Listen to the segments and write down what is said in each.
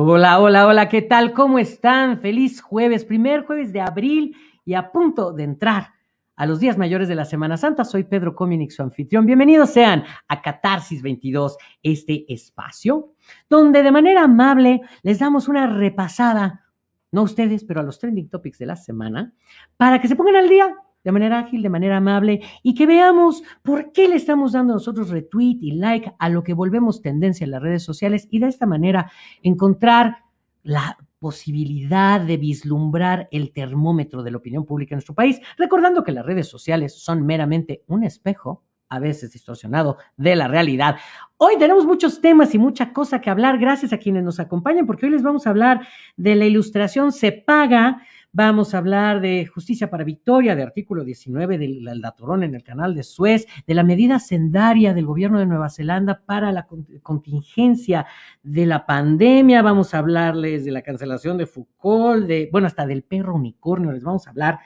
Hola, hola, hola, ¿qué tal? ¿Cómo están? Feliz jueves, primer jueves de abril y a punto de entrar a los días mayores de la Semana Santa. Soy Pedro Cominix, su anfitrión. Bienvenidos sean a Catarsis 22, este espacio donde de manera amable les damos una repasada, no ustedes, pero a los trending topics de la semana, para que se pongan al día de manera ágil, de manera amable y que veamos por qué le estamos dando nosotros retweet y like a lo que volvemos tendencia en las redes sociales y de esta manera encontrar la posibilidad de vislumbrar el termómetro de la opinión pública en nuestro país, recordando que las redes sociales son meramente un espejo, a veces distorsionado, de la realidad. Hoy tenemos muchos temas y mucha cosa que hablar, gracias a quienes nos acompañan, porque hoy les vamos a hablar de la ilustración Se Paga, vamos a hablar de justicia para Victoria, de artículo 19 del Datorón en el canal de Suez, de la medida sendaria del gobierno de Nueva Zelanda para la contingencia de la pandemia, vamos a hablarles de la cancelación de Foucault, de, bueno, hasta del perro unicornio, les vamos a hablar.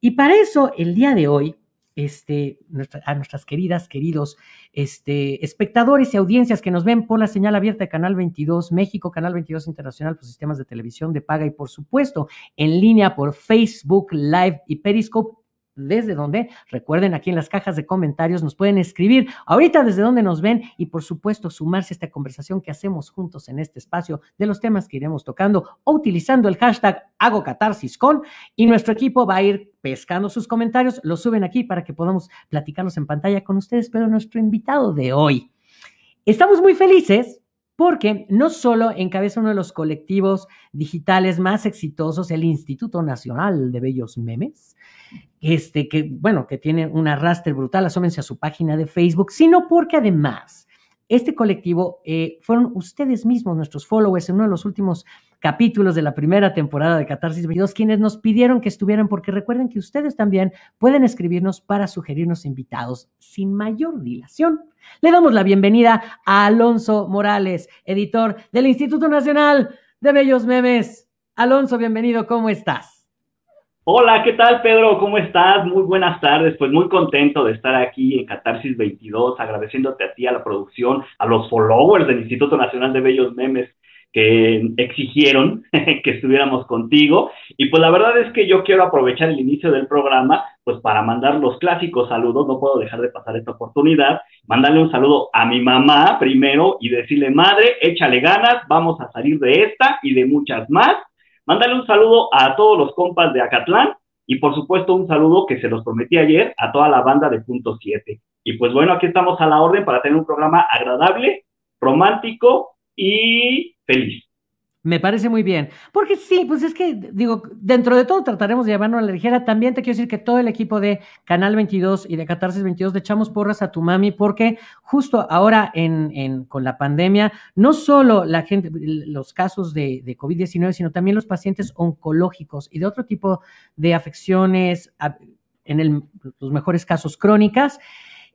Y para eso, el día de hoy, este, a nuestras queridas, queridos este, espectadores y audiencias que nos ven por la señal abierta de Canal 22 México, Canal 22 Internacional, por pues, sistemas de televisión de paga y por supuesto en línea por Facebook Live y Periscope desde donde, recuerden, aquí en las cajas de comentarios nos pueden escribir ahorita desde donde nos ven y por supuesto sumarse a esta conversación que hacemos juntos en este espacio de los temas que iremos tocando o utilizando el hashtag hago catarsis con y nuestro equipo va a ir pescando sus comentarios, los suben aquí para que podamos platicarlos en pantalla con ustedes, pero nuestro invitado de hoy. Estamos muy felices porque no solo encabeza uno de los colectivos digitales más exitosos, el Instituto Nacional de Bellos Memes, este, que, bueno, que tiene un arrastre brutal, asómense a su página de Facebook, sino porque además este colectivo eh, fueron ustedes mismos, nuestros followers, en uno de los últimos capítulos de la primera temporada de Catarsis 22, quienes nos pidieron que estuvieran, porque recuerden que ustedes también pueden escribirnos para sugerirnos invitados sin mayor dilación. Le damos la bienvenida a Alonso Morales, editor del Instituto Nacional de Bellos Memes. Alonso, bienvenido, ¿cómo estás? Hola, ¿qué tal Pedro? ¿Cómo estás? Muy buenas tardes. Pues muy contento de estar aquí en Catarsis 22, agradeciéndote a ti, a la producción, a los followers del Instituto Nacional de Bellos Memes que exigieron que estuviéramos contigo. Y pues la verdad es que yo quiero aprovechar el inicio del programa, pues para mandar los clásicos saludos, no puedo dejar de pasar esta oportunidad, mandarle un saludo a mi mamá primero y decirle, madre, échale ganas, vamos a salir de esta y de muchas más. Mándale un saludo a todos los compas de Acatlán y por supuesto un saludo que se los prometí ayer a toda la banda de Punto 7. Y pues bueno, aquí estamos a la orden para tener un programa agradable, romántico y me parece muy bien. Porque sí, pues es que, digo, dentro de todo trataremos de llamarnos a la ligera. También te quiero decir que todo el equipo de Canal 22 y de Catarsis 22 le echamos porras a tu mami porque justo ahora en, con la pandemia, no solo la gente, los casos de, COVID-19, sino también los pacientes oncológicos y de otro tipo de afecciones, en los mejores casos crónicas,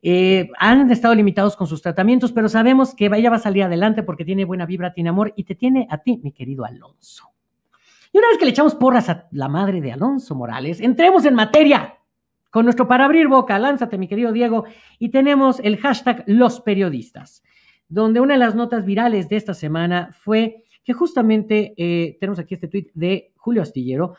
eh, han estado limitados con sus tratamientos, pero sabemos que ella va a salir adelante porque tiene buena vibra, tiene amor y te tiene a ti, mi querido Alonso. Y una vez que le echamos porras a la madre de Alonso Morales, entremos en materia con nuestro para abrir boca. Lánzate, mi querido Diego. Y tenemos el hashtag Los Periodistas, donde una de las notas virales de esta semana fue que justamente eh, tenemos aquí este tuit de Julio Astillero,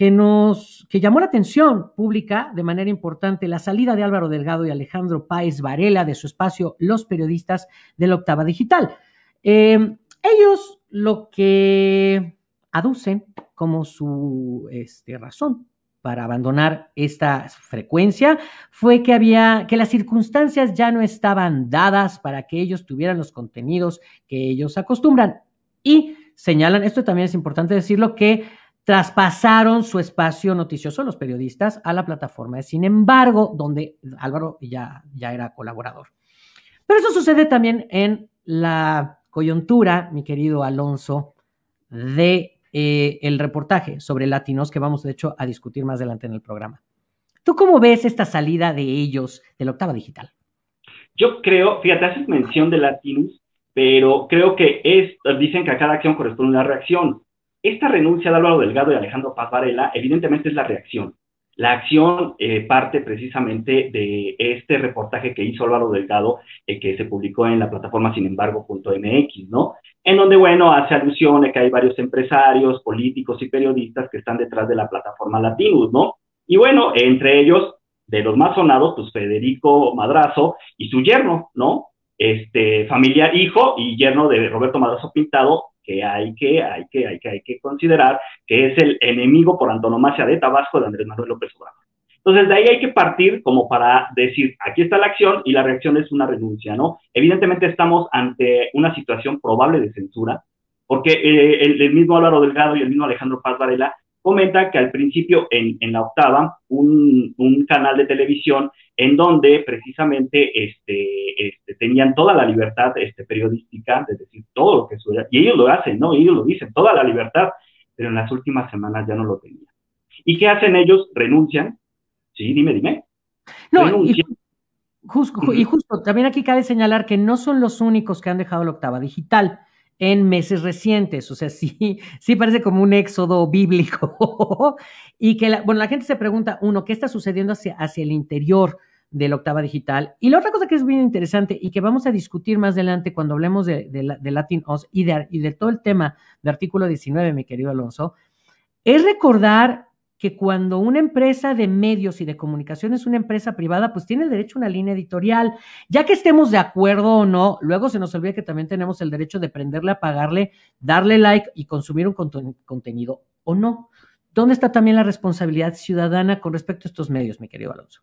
que nos que llamó la atención pública de manera importante la salida de Álvaro Delgado y Alejandro Páez Varela de su espacio Los Periodistas de la Octava Digital. Em, ellos lo que aducen como su este, razón para abandonar esta frecuencia fue que había que las circunstancias ya no estaban dadas para que ellos tuvieran los contenidos que ellos acostumbran y señalan esto también es importante decirlo que traspasaron su espacio noticioso, los periodistas, a la plataforma Sin embargo, donde Álvaro ya, ya era colaborador. Pero eso sucede también en la coyuntura, mi querido Alonso, de eh, el reportaje sobre latinos que vamos, de hecho, a discutir más adelante en el programa. ¿Tú cómo ves esta salida de ellos de la octava digital? Yo creo, fíjate, haces mención de Latinos, pero creo que es, dicen que a cada acción corresponde una reacción. Esta renuncia de Álvaro Delgado y Alejandro Paz Varela evidentemente es la reacción. La acción eh, parte precisamente de este reportaje que hizo Álvaro Delgado, eh, que se publicó en la plataforma sinembargo.mx, ¿no? En donde, bueno, hace alusión a que hay varios empresarios, políticos y periodistas que están detrás de la plataforma Latinus, ¿no? Y bueno, entre ellos, de los más sonados, pues Federico Madrazo y su yerno, ¿no? Este familiar, hijo y yerno de Roberto Madrazo Pintado, que hay que, hay que, hay que, hay que considerar, que es el enemigo por antonomasia de Tabasco de Andrés Manuel López Obrador. Entonces, de ahí hay que partir como para decir, aquí está la acción y la reacción es una renuncia, ¿no? Evidentemente estamos ante una situación probable de censura, porque eh, el, mismo Álvaro Delgado y el mismo Alejandro Paz Varela comenta que al principio, en, en la octava, un, un, canal de televisión en donde precisamente este, este, tenían toda la libertad este, periodística es decir todo lo que suena. y ellos lo hacen, ¿no? Ellos lo dicen, toda la libertad, pero en las últimas semanas ya no lo tenían. ¿Y qué hacen ellos? Renuncian. Sí, dime, dime. No, Y, justo, también aquí cabe señalar que no son los únicos que han dejado la octava digital en meses recientes. O sea, sí, sí parece como un éxodo bíblico. y que, bueno, la gente se pregunta, uno, ¿qué está sucediendo hacia, hacia el interior? del octava digital. Y la otra cosa que es bien interesante y que vamos a discutir más adelante cuando hablemos de, de, Latin OS y de, todo el tema de artículo 19, mi querido Alonso, es recordar que cuando una empresa de medios y de comunicación es una empresa privada, pues tiene el derecho a una línea editorial. Ya que estemos de acuerdo o no, luego se nos olvida que también tenemos el derecho de prenderle, pagarle darle like y consumir un contenido o no. ¿Dónde está también la responsabilidad ciudadana con respecto a estos medios, mi querido Alonso?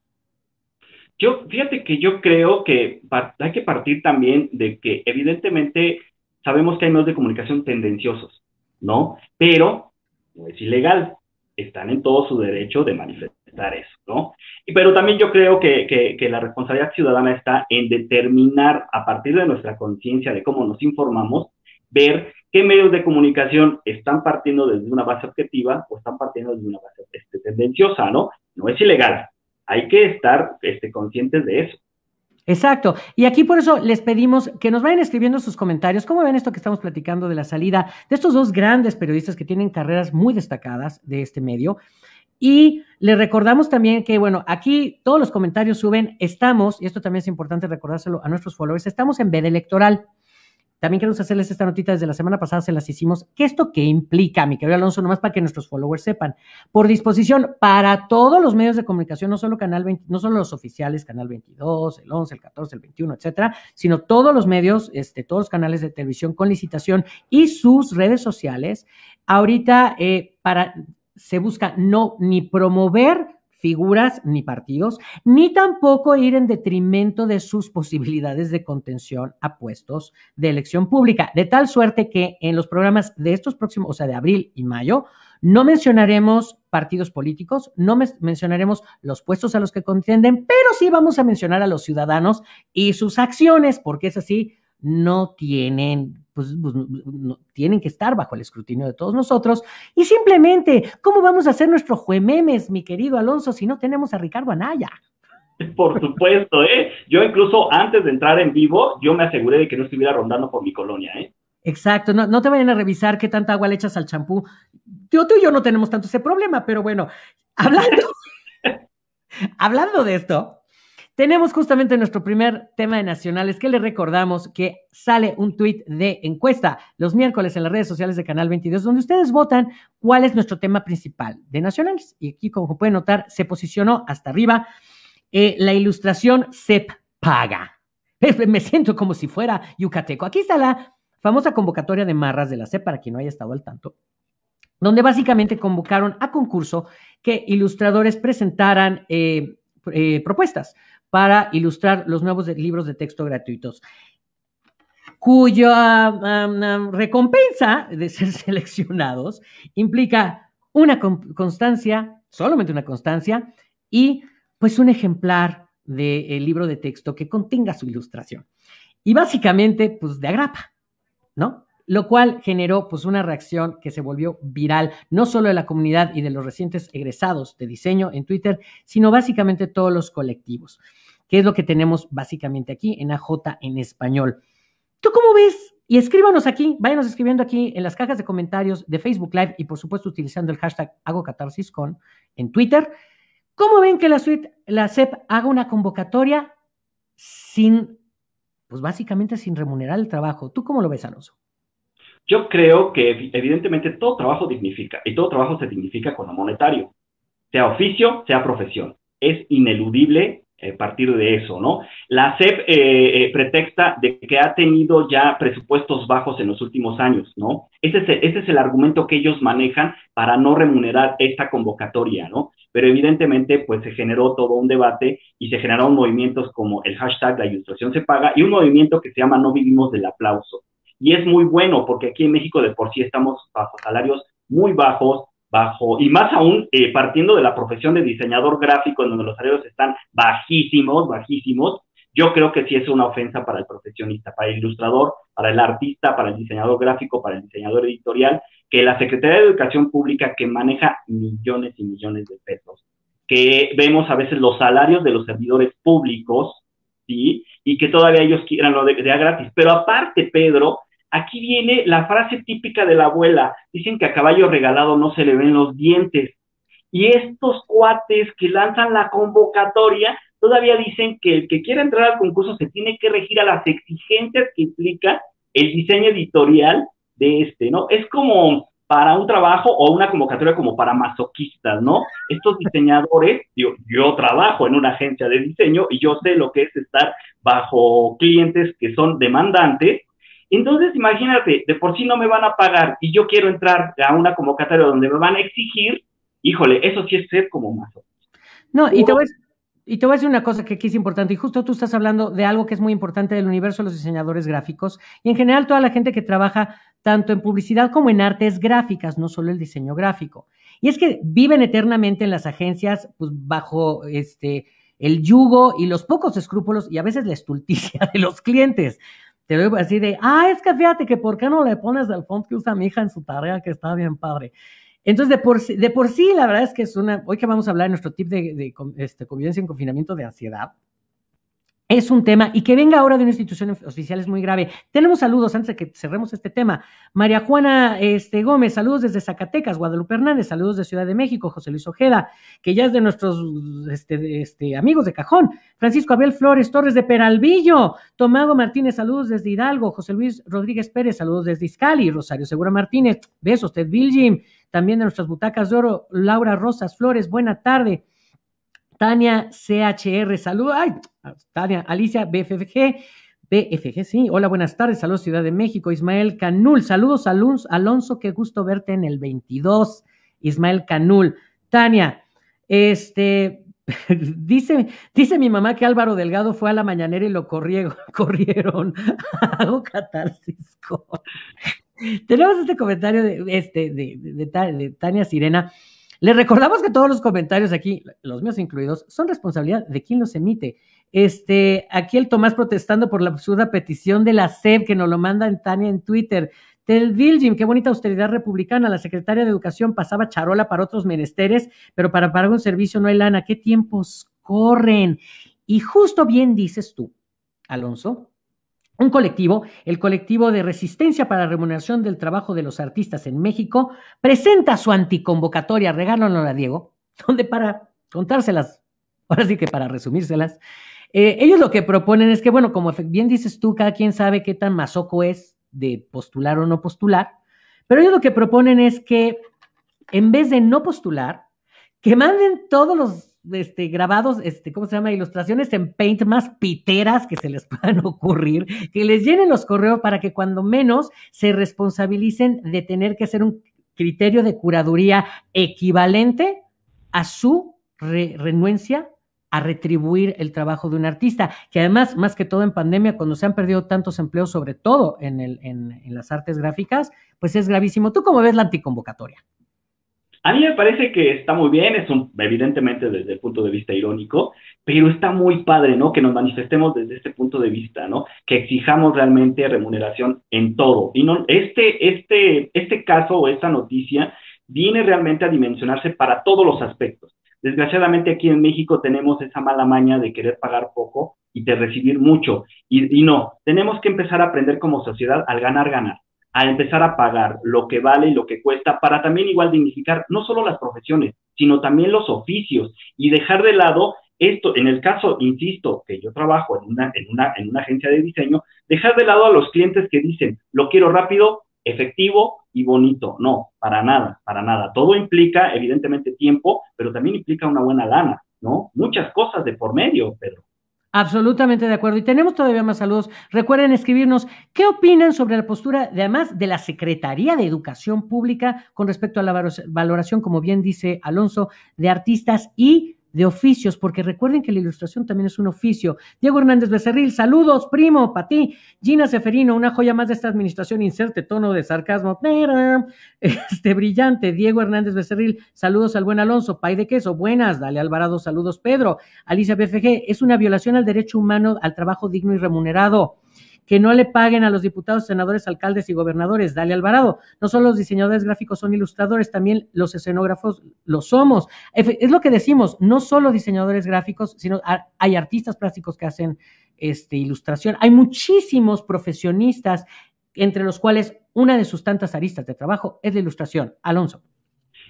Yo, fíjate que yo creo que hay que partir también de que evidentemente sabemos que hay medios de comunicación tendenciosos, ¿no? Pero no es ilegal, están en todo su derecho de manifestar eso, ¿no? pero también yo creo que, la responsabilidad ciudadana está en determinar a partir de nuestra conciencia de cómo nos informamos, ver qué medios de comunicación están partiendo desde una base objetiva o están partiendo desde una base este, tendenciosa, ¿no? No es ilegal, hay que estar este, conscientes de eso. Exacto. Y aquí por eso les pedimos que nos vayan escribiendo sus comentarios. ¿Cómo ven esto que estamos platicando de la salida de estos dos grandes periodistas que tienen carreras muy destacadas de este medio? Y les recordamos también que, bueno, aquí todos los comentarios suben. Estamos, y esto también es importante recordárselo a nuestros followers, estamos en veda electoral. También queremos hacerles esta notita desde la semana pasada, se las hicimos. ¿Qué esto qué implica, mi querido Alonso? Nomás para que nuestros followers sepan. Por disposición para todos los medios de comunicación, no solo Canal 20, no solo los oficiales, Canal 22, el 11, el 14, el 21, etcétera, sino todos los medios, este, todos los canales de televisión con licitación y sus redes sociales. Ahorita eh, para, se busca no ni promover figuras ni partidos, ni tampoco ir en detrimento de sus posibilidades de contención a puestos de elección pública, de tal suerte que en los programas de estos próximos, o sea, de abril y mayo, no mencionaremos partidos políticos, no mencionaremos los puestos a los que contienden, pero sí vamos a mencionar a los ciudadanos y sus acciones, porque es así, no tienen pues, pues tienen que estar bajo el escrutinio de todos nosotros. Y simplemente, ¿cómo vamos a hacer nuestro juememes, mi querido Alonso, si no tenemos a Ricardo Anaya? Por supuesto, ¿eh? Yo incluso antes de entrar en vivo, yo me aseguré de que no estuviera rondando por mi colonia, ¿eh? Exacto, no, te vayan a revisar qué tanta agua le echas al champú. tú y yo no tenemos tanto ese problema, pero bueno, hablando, hablando de esto, tenemos justamente nuestro primer tema de nacionales que le recordamos que sale un tuit de encuesta los miércoles en las redes sociales de Canal 22, donde ustedes votan cuál es nuestro tema principal de nacionales. Y aquí, como pueden notar, se posicionó hasta arriba eh, la ilustración CEP paga. Me siento como si fuera yucateco. Aquí está la famosa convocatoria de marras de la CEP, para quien no haya estado al tanto, donde básicamente convocaron a concurso que ilustradores presentaran eh, eh, propuestas para ilustrar los nuevos libros de texto gratuitos, cuya recompensa de ser seleccionados implica una constancia, solamente una constancia, y pues un ejemplar del eh, libro de texto que contenga su ilustración. Y básicamente, pues de agrapa, ¿no? lo cual generó pues una reacción que se volvió viral, no solo de la comunidad y de los recientes egresados de diseño en Twitter, sino básicamente todos los colectivos, que es lo que tenemos básicamente aquí en AJ en español. ¿Tú cómo ves? Y escríbanos aquí, váyanos escribiendo aquí en las cajas de comentarios de Facebook Live y por supuesto utilizando el hashtag HagoCatarsisCon en Twitter. ¿Cómo ven que la, suite, la CEP haga una convocatoria sin, pues básicamente sin remunerar el trabajo? ¿Tú cómo lo ves, Alonso? Yo creo que evidentemente todo trabajo dignifica y todo trabajo se dignifica con lo monetario, sea oficio, sea profesión. Es ineludible eh, partir de eso, ¿no? La CEP eh, eh, pretexta de que ha tenido ya presupuestos bajos en los últimos años, ¿no? Ese es, ese es el argumento que ellos manejan para no remunerar esta convocatoria, ¿no? Pero evidentemente, pues se generó todo un debate y se generaron movimientos como el hashtag La Ilustración se paga y un movimiento que se llama No vivimos del aplauso y es muy bueno porque aquí en México de por sí estamos bajo salarios muy bajos, bajo, y más aún eh, partiendo de la profesión de diseñador gráfico en donde los salarios están bajísimos, bajísimos, yo creo que sí es una ofensa para el profesionista, para el ilustrador, para el artista, para el diseñador gráfico, para el diseñador editorial, que la Secretaría de Educación Pública que maneja millones y millones de pesos, que vemos a veces los salarios de los servidores públicos, ¿sí? Y que todavía ellos quieran lo de, de gratis. Pero aparte, Pedro, Aquí viene la frase típica de la abuela. Dicen que a caballo regalado no se le ven los dientes. Y estos cuates que lanzan la convocatoria todavía dicen que el que quiera entrar al concurso se tiene que regir a las exigencias que implica el diseño editorial de este, ¿no? Es como para un trabajo o una convocatoria como para masoquistas, ¿no? Estos diseñadores, yo, yo trabajo en una agencia de diseño y yo sé lo que es estar bajo clientes que son demandantes entonces, imagínate, de por sí no me van a pagar y yo quiero entrar a una convocatoria donde me van a exigir, híjole, eso sí es ser como mazo. No, y te, voy, y a decir una cosa que aquí es importante, y justo tú estás hablando de algo que es muy importante del universo de los diseñadores gráficos, y en general toda la gente que trabaja tanto en publicidad como en artes gráficas, no solo el diseño gráfico. Y es que viven eternamente en las agencias, pues bajo este el yugo y los pocos escrúpulos y a veces la estulticia de los clientes te veo así de, ah, es que fíjate que por qué no le pones el fondo que usa mi hija en su tarea, que está bien padre. Entonces, de por, de por sí, la verdad es que es una, hoy que vamos a hablar de nuestro tip de, este, convivencia en confinamiento de ansiedad, es un tema y que venga ahora de una institución oficial es muy grave. Tenemos saludos antes de que cerremos este tema. María Juana este, Gómez, saludos desde Zacatecas, Guadalupe Hernández, saludos de Ciudad de México, José Luis Ojeda, que ya es de nuestros este, este, amigos de cajón, Francisco Abel Flores Torres de Peralvillo, Tomago Martínez, saludos desde Hidalgo, José Luis Rodríguez Pérez, saludos desde Izcali, Rosario Segura Martínez, besos, usted Bill también de nuestras butacas de oro, Laura Rosas Flores, buena tarde. Tania CHR, saludos. Ay, Tania, Alicia BFG. BFG, sí. Hola, buenas tardes. Saludos, Ciudad de México. Ismael Canul, saludos, Alonso. Alonso, qué gusto verte en el 22. Ismael Canul. Tania, este, dice, dice mi mamá que Álvaro Delgado fue a la mañanera y lo corrieron. corrieron. Hago Tenemos este comentario de, este, de Tania Sirena les recordamos que todos los comentarios aquí, los míos incluidos, son responsabilidad de quien los emite. Este, aquí el Tomás protestando por la absurda petición de la SEP que nos lo manda Tania en Twitter. Del Viljim, qué bonita austeridad republicana. La secretaria de Educación pasaba charola para otros menesteres, pero para pagar un servicio no hay lana. ¿Qué tiempos corren? Y justo bien dices tú, Alonso, un colectivo, el colectivo de resistencia para la remuneración del trabajo de los artistas en México, presenta su anticonvocatoria, regálanos a Diego, donde para contárselas, ahora sí que para resumírselas, eh, ellos lo que proponen es que, bueno, como bien dices tú, cada quien sabe qué tan masoco es de postular o no postular, pero ellos lo que proponen es que en vez de no postular, que manden todos los este, grabados, este, ¿cómo se llama? Ilustraciones en paint más piteras que se les puedan ocurrir, que les llenen los correos para que cuando menos se responsabilicen de tener que hacer un criterio de curaduría equivalente a su renuencia a retribuir el trabajo de un artista, que además, más que todo en pandemia, cuando se han perdido tantos empleos, sobre todo en, en las artes gráficas, pues es gravísimo. ¿Tú cómo ves la anticonvocatoria? A mí me parece que está muy bien, es evidentemente desde el punto de vista irónico, pero está muy padre, ¿no? Que nos manifestemos desde este punto de vista, ¿no? Que exijamos realmente remuneración en todo. Y no, este, este, este caso o esta noticia viene realmente a dimensionarse para todos los aspectos. Desgraciadamente aquí en México tenemos esa mala maña de querer pagar poco y de recibir mucho. y no, tenemos que empezar a aprender como sociedad al ganar, ganar a empezar a pagar lo que vale y lo que cuesta para también igual dignificar no solo las profesiones, sino también los oficios y dejar de lado esto, en el caso, insisto, que yo trabajo en una, en una, en una agencia de diseño, dejar de lado a los clientes que dicen, lo quiero rápido, efectivo y bonito. No, para nada, para nada. Todo implica, evidentemente, tiempo, pero también implica una buena lana, ¿no? Muchas cosas de por medio, Pedro. Absolutamente de acuerdo. Y tenemos todavía más saludos. Recuerden escribirnos qué opinan sobre la postura, además, de la Secretaría de Educación Pública con respecto a la valoración, como bien dice Alonso, de artistas y de oficios, porque recuerden que la ilustración también es un oficio. Diego Hernández Becerril, saludos, primo, para ti. Gina Seferino, una joya más de esta administración, inserte tono de sarcasmo. Este brillante, Diego Hernández Becerril, saludos al buen Alonso, pay de queso, buenas, dale Alvarado, saludos, Pedro. Alicia BFG, es una violación al derecho humano al trabajo digno y remunerado que no le paguen a los diputados, senadores, alcaldes y gobernadores. Dale Alvarado, no solo los diseñadores gráficos son ilustradores, también los escenógrafos lo somos. Es lo que decimos, no solo diseñadores gráficos, sino hay artistas plásticos que hacen este, ilustración. Hay muchísimos profesionistas, entre los cuales una de sus tantas aristas de trabajo es la ilustración. Alonso.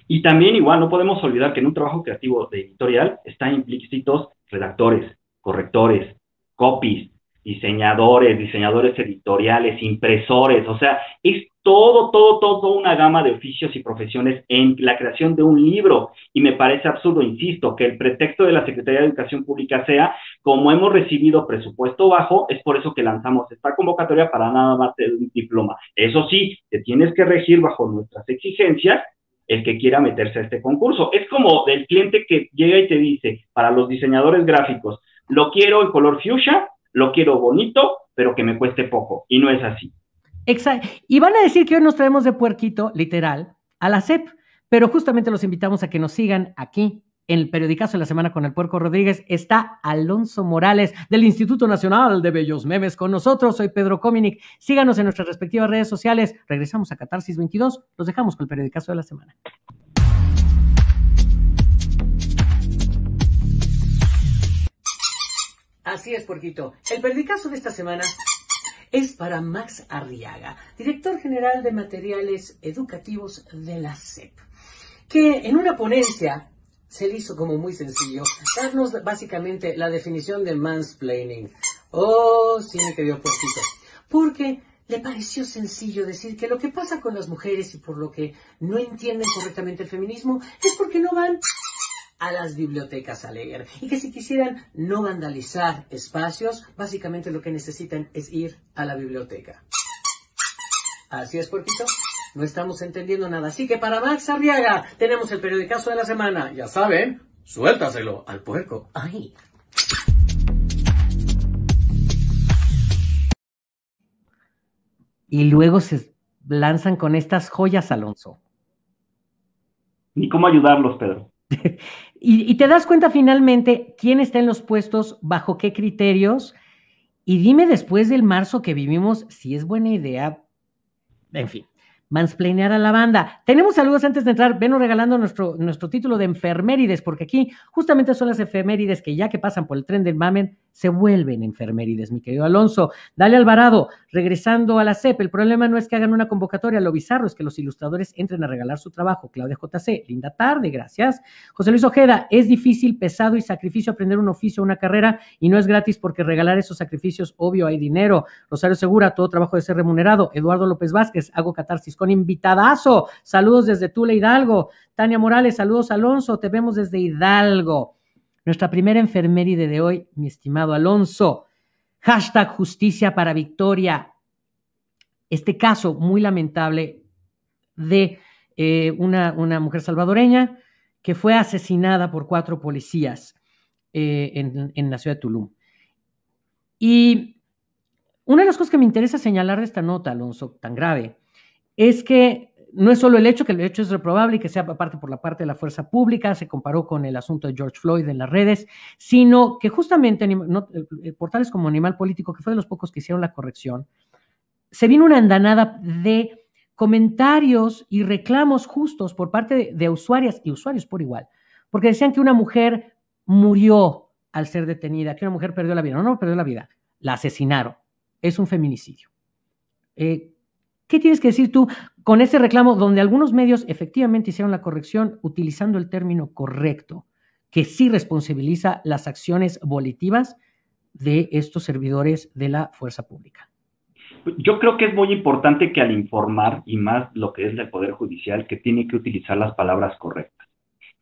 Y también igual no podemos olvidar que en un trabajo creativo de editorial están implícitos redactores, correctores, copies, diseñadores, diseñadores editoriales, impresores, o sea, es todo, todo, todo una gama de oficios y profesiones en la creación de un libro. Y me parece absurdo, insisto, que el pretexto de la Secretaría de Educación Pública sea, como hemos recibido presupuesto bajo, es por eso que lanzamos esta convocatoria para nada más de un diploma. Eso sí, te tienes que regir bajo nuestras exigencias el que quiera meterse a este concurso. Es como del cliente que llega y te dice, para los diseñadores gráficos, lo quiero en color fuchsia lo quiero bonito, pero que me cueste poco. Y no es así. Y van a decir que hoy nos traemos de puerquito, literal, a la CEP. Pero justamente los invitamos a que nos sigan aquí en el periodicazo de la semana con el Puerco Rodríguez está Alonso Morales del Instituto Nacional de Bellos Memes con nosotros. Soy Pedro Cominic. Síganos en nuestras respectivas redes sociales. Regresamos a Catarsis 22. Los dejamos con el periodicazo de la semana. Así es, Porquito. El perdicazo de esta semana es para Max Arriaga, director general de materiales educativos de la SEP, que en una ponencia se le hizo como muy sencillo darnos básicamente la definición de mansplaining. Oh, sí me quedó Porquito. Porque le pareció sencillo decir que lo que pasa con las mujeres y por lo que no entienden correctamente el feminismo es porque no van a las bibliotecas a leer y que si quisieran no vandalizar espacios, básicamente lo que necesitan es ir a la biblioteca. Así es, puerquito No estamos entendiendo nada. Así que para Max Arriaga tenemos el periodicazo de la semana. Ya saben, suéltaselo al puerco. Ay. Y luego se lanzan con estas joyas, Alonso. ¿Y cómo ayudarlos, Pedro? Y, te das cuenta finalmente quién está en los puestos, bajo qué criterios. Y dime después del marzo que vivimos si es buena idea, en fin, mansplainear a la banda. Tenemos saludos antes de entrar. Venos regalando nuestro, nuestro título de enfermerides, porque aquí justamente son las efemérides que ya que pasan por el tren del mamen, se vuelven enfermerides, mi querido Alonso. Dale Alvarado, regresando a la CEP, el problema no es que hagan una convocatoria, lo bizarro es que los ilustradores entren a regalar su trabajo. Claudia JC, linda tarde, gracias. José Luis Ojeda, es difícil, pesado y sacrificio aprender un oficio, una carrera, y no es gratis porque regalar esos sacrificios, obvio, hay dinero. Rosario Segura, todo trabajo debe ser remunerado. Eduardo López Vázquez, hago catarsis con invitadazo. Saludos desde Tula Hidalgo. Tania Morales, saludos Alonso, te vemos desde Hidalgo. Nuestra primera enfermería de hoy, mi estimado Alonso, hashtag justicia para Victoria. Este caso muy lamentable de eh, una, mujer salvadoreña que fue asesinada por cuatro policías eh, en, en la ciudad de Tulum. Y una de las cosas que me interesa señalar de esta nota, Alonso, tan grave, es que no es solo el hecho, que el hecho es reprobable y que sea parte por la parte de la fuerza pública, se comparó con el asunto de George Floyd en las redes, sino que justamente no, eh, eh, portales como Animal Político, que fue de los pocos que hicieron la corrección, se vino una andanada de comentarios y reclamos justos por parte de, usuarias y usuarios por igual, porque decían que una mujer murió al ser detenida, que una mujer perdió la vida, no, no perdió la vida, la asesinaron, es un feminicidio. Eh, ¿Qué tienes que decir tú? con ese reclamo donde algunos medios efectivamente hicieron la corrección utilizando el término correcto, que sí responsabiliza las acciones volitivas de estos servidores de la fuerza pública. Yo creo que es muy importante que al informar, y más lo que es del Poder Judicial, que tiene que utilizar las palabras correctas.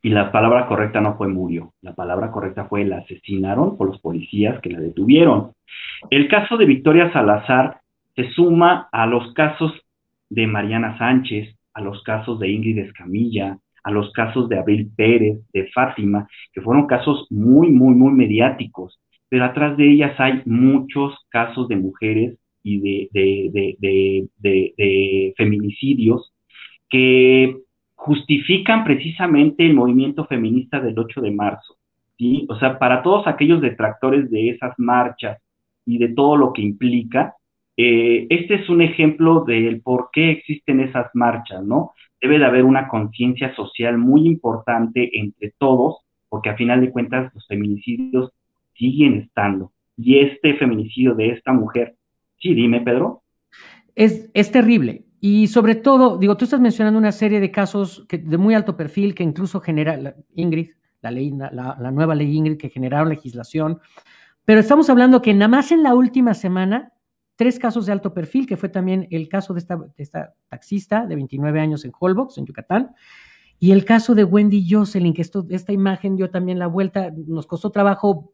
Y la palabra correcta no fue murió, la palabra correcta fue la asesinaron por los policías que la detuvieron. El caso de Victoria Salazar se suma a los casos de Mariana Sánchez, a los casos de Ingrid Escamilla, a los casos de Abel Pérez, de Fátima, que fueron casos muy, muy, muy mediáticos, pero atrás de ellas hay muchos casos de mujeres y de, de, de, de feminicidios que justifican precisamente el movimiento feminista del 8 de marzo. ¿sí? O sea, para todos aquellos detractores de esas marchas y de todo lo que implica, eh, este es un ejemplo del por qué existen esas marchas, ¿no? Debe de haber una conciencia social muy importante entre todos, porque a final de cuentas los feminicidios siguen estando. Y este feminicidio de esta mujer, sí, dime, Pedro. Es, es terrible. Y sobre todo, digo, tú estás mencionando una serie de casos de muy alto perfil que incluso genera Ingrid, la ley, la, la nueva ley Ingrid que generaron legislación. Pero estamos hablando que nada más en la última semana tres casos de alto perfil, que fue también el caso de esta, taxista de 29 años en Holbox, en Yucatán, y el caso de Wendy Jocelyn, que esta imagen dio también la vuelta, nos costó trabajo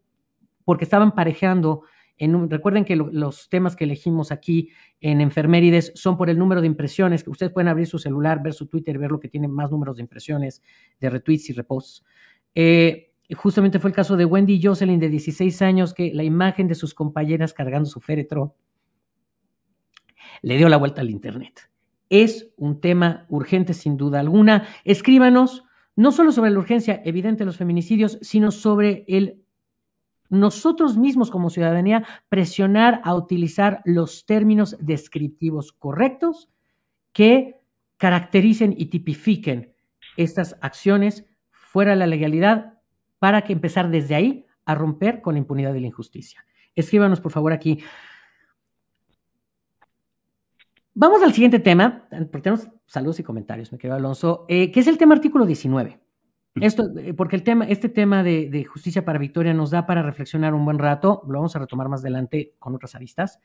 porque estaban parejando, recuerden que los temas que elegimos aquí en Enfermerides son por el número de impresiones, que ustedes pueden abrir su celular, ver su Twitter, ver lo que tiene más números de impresiones, de retweets y reposts. Eh, justamente fue el caso de Wendy Jocelyn, de 16 años, que la imagen de sus compañeras cargando su féretro le dio la vuelta al Internet. Es un tema urgente sin duda alguna. Escríbanos no solo sobre la urgencia evidente de los feminicidios, sino sobre el nosotros mismos como ciudadanía presionar a utilizar los términos descriptivos correctos que caractericen y tipifiquen estas acciones fuera de la legalidad para que empezar desde ahí a romper con la impunidad y la injusticia. Escríbanos por favor aquí. Vamos al siguiente tema, porque tenemos saludos y comentarios, me querido Alonso, eh, que es el tema artículo 19. Esto, eh, porque el tema, este tema de, justicia para Victoria nos da para reflexionar un buen rato, lo vamos a retomar más adelante con otras aristas.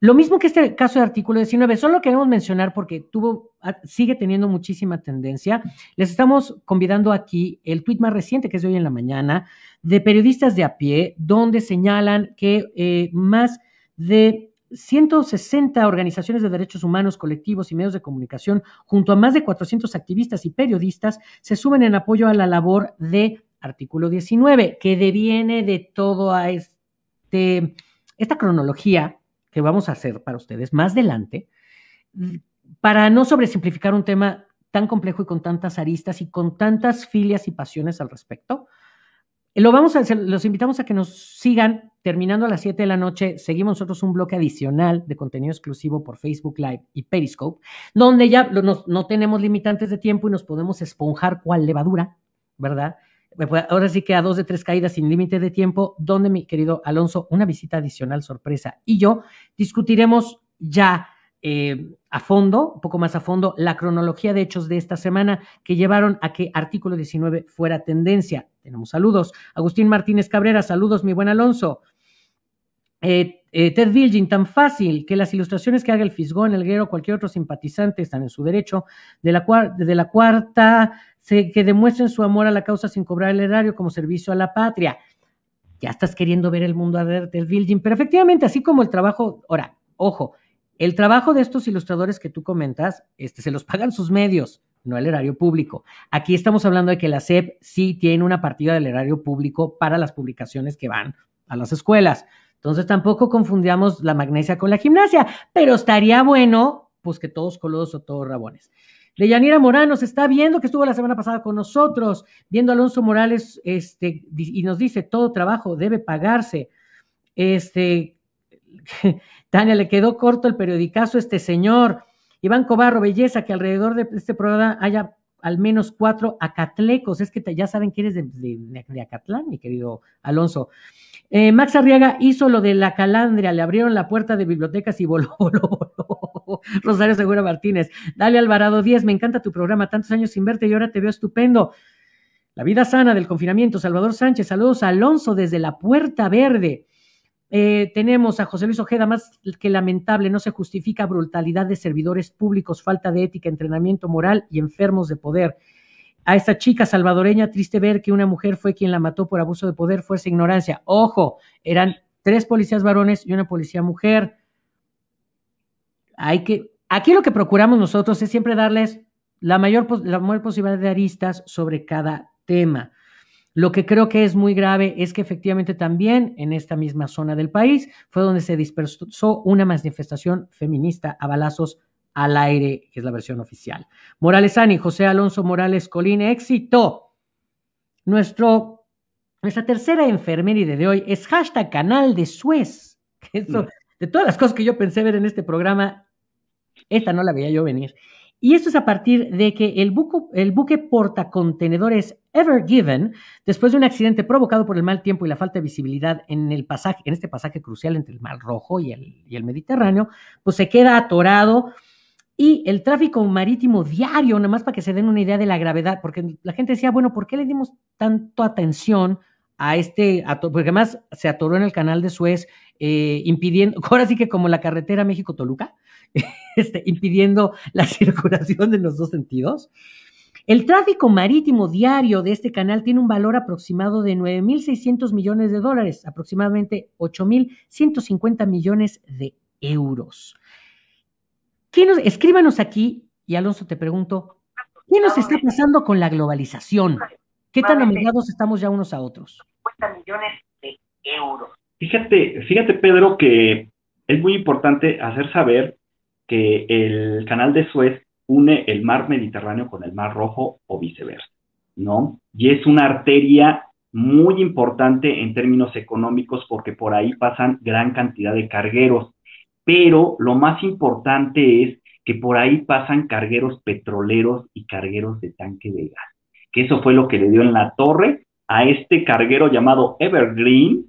Lo mismo que este caso de artículo 19, solo queremos mencionar porque tuvo, sigue teniendo muchísima tendencia. Les estamos convidando aquí el tuit más reciente, que es de hoy en la mañana, de periodistas de a pie, donde señalan que eh, más de 160 organizaciones de derechos humanos, colectivos y medios de comunicación, junto a más de 400 activistas y periodistas, se suben en apoyo a la labor de artículo 19, que deviene de todo este, esta cronología que vamos a hacer para ustedes más adelante, para no sobresimplificar un tema tan complejo y con tantas aristas y con tantas filias y pasiones al respecto, vamos los invitamos a que nos sigan. Terminando a las 7 de la noche, seguimos nosotros un bloque adicional de contenido exclusivo por Facebook Live y Periscope, donde ya no, tenemos limitantes de tiempo y nos podemos esponjar cual levadura, ¿verdad? ahora sí que a dos de tres caídas sin límite de tiempo, donde mi querido Alonso, una visita adicional sorpresa y yo discutiremos ya eh, a fondo, un poco más a fondo, la cronología de hechos de esta semana que llevaron a que artículo 19 fuera tendencia. Tenemos saludos. Agustín Martínez Cabrera, saludos, mi buen Alonso. Eh, eh, Ted Vilgin, tan fácil que las ilustraciones que haga el Fisgón, el Guerrero, cualquier otro simpatizante están en su derecho, de la, cuarta, que demuestren su amor a la causa sin cobrar el erario como servicio a la patria. Ya estás queriendo ver el mundo a ver Ted Vilgin, pero efectivamente, así como el trabajo, ahora, ojo, el trabajo de estos ilustradores que tú comentas, este, se los pagan sus medios, no el erario público. Aquí estamos hablando de que la SEP sí tiene una partida del erario público para las publicaciones que van a las escuelas. Entonces tampoco confundíamos la magnesia con la gimnasia, pero estaría bueno pues que todos colodos o todos rabones. Leyanira Morán nos está viendo, que estuvo la semana pasada con nosotros, viendo a Alonso Morales, este, y nos dice, todo trabajo debe pagarse. Este, Tania, le quedó corto el periodicazo a este señor. Iván Cobarro, belleza, que alrededor de este programa haya al menos cuatro acatlecos. Es que ya saben que eres de, Acatlán, mi querido Alonso. Eh, Max Arriaga hizo lo de la calandria, le abrieron la puerta de bibliotecas y voló, Rosario Segura Martínez. Dale Alvarado Díaz, me encanta tu programa, tantos años sin verte y ahora te veo estupendo. La vida sana del confinamiento, Salvador Sánchez, saludos a Alonso desde la Puerta Verde. Eh, tenemos a José Luis Ojeda, más que lamentable, no se justifica brutalidad de servidores públicos, falta de ética, entrenamiento moral y enfermos de poder. A esta chica salvadoreña, triste ver que una mujer fue quien la mató por abuso de poder, fuerza e ignorancia. Ojo, eran tres policías varones y una policía mujer. Hay que, aquí lo que procuramos nosotros es siempre darles la mayor, la mayor posibilidad de aristas sobre cada tema. Lo que creo que es muy grave es que efectivamente también en esta misma zona del país fue donde se dispersó una manifestación feminista a balazos al aire, que es la versión oficial. Morales Ani, José Alonso Morales Colín, éxito. Nuestro, nuestra tercera enfermería de hoy es hashtag canal de Suez. Mm. de todas las cosas que yo pensé ver en este programa, esta no la veía yo venir. Y esto es a partir de que el, buque, el buque portacontenedores Ever Given, después de un accidente provocado por el mal tiempo y la falta de visibilidad en, el pasaje, en este pasaje crucial entre el Mar Rojo y el, y el Mediterráneo, pues se queda atorado. Y el tráfico marítimo diario, nada más para que se den una idea de la gravedad, porque la gente decía, bueno, ¿por qué le dimos tanto atención a este, porque además se atoró en el canal de Suez eh, impidiendo, ahora sí que como la carretera México-Toluca, este, impidiendo la circulación en los dos sentidos. El tráfico marítimo diario de este canal tiene un valor aproximado de 9.600 millones de dólares, aproximadamente 8.150 millones de euros. nos, escríbanos aquí, y Alonso te pregunto, ¿qué nos está pasando con la globalización? ¿Qué tan amigados estamos ya unos a otros? 50 millones de euros. Fíjate, fíjate, Pedro, que es muy importante hacer saber que el canal de Suez une el mar Mediterráneo con el mar Rojo o viceversa, ¿no? Y es una arteria muy importante en términos económicos porque por ahí pasan gran cantidad de cargueros, pero lo más importante es que por ahí pasan cargueros petroleros y cargueros de tanque de gas, que eso fue lo que le dio en la torre a este carguero llamado Evergreen,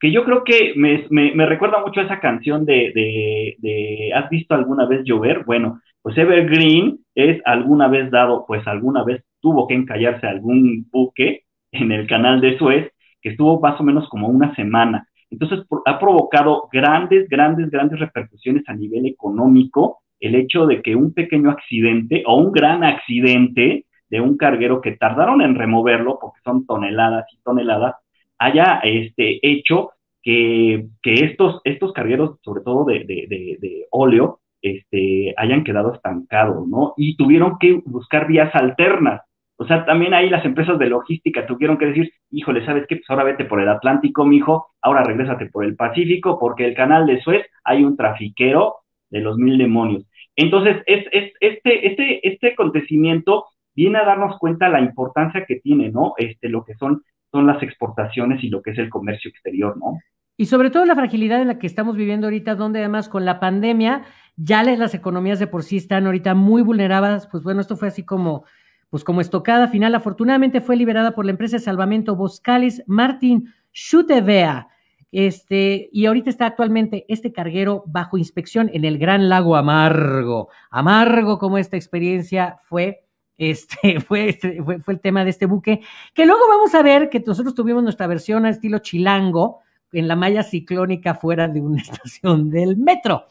que yo creo que me, recuerda mucho a esa canción de, de, ¿Has visto alguna vez llover? Bueno, pues Evergreen es alguna vez dado, pues alguna vez tuvo que encallarse algún buque en el canal de Suez, que estuvo más o menos como una semana. Entonces ha provocado grandes, grandes, grandes repercusiones a nivel económico el hecho de que un pequeño accidente o un gran accidente de un carguero que tardaron en removerlo, porque son toneladas y toneladas, haya este, hecho que, estos, estos cargueros, sobre todo de, óleo, este, hayan quedado estancados, ¿no? Y tuvieron que buscar vías alternas. O sea, también ahí las empresas de logística tuvieron que decir, híjole, ¿sabes qué? Pues ahora vete por el Atlántico, mijo, ahora regrésate por el Pacífico, porque el canal de Suez hay un trafiquero de los mil demonios. Entonces, es, este, este, este acontecimiento viene a darnos cuenta la importancia que tiene, ¿no? Este, lo que son son las exportaciones y lo que es el comercio exterior, ¿no? Y sobre todo la fragilidad en la que estamos viviendo ahorita, donde además con la pandemia ya las economías de por sí están ahorita muy vulneradas, pues bueno, esto fue así como pues como estocada final, afortunadamente fue liberada por la empresa de salvamento Boscalis Martin Schutevea. Este, y ahorita está actualmente este carguero bajo inspección en el Gran Lago Amargo. Amargo como esta experiencia fue este, este, fue, fue, el tema de este buque, que luego vamos a ver que nosotros tuvimos nuestra versión a estilo chilango en la malla ciclónica fuera de una estación del metro.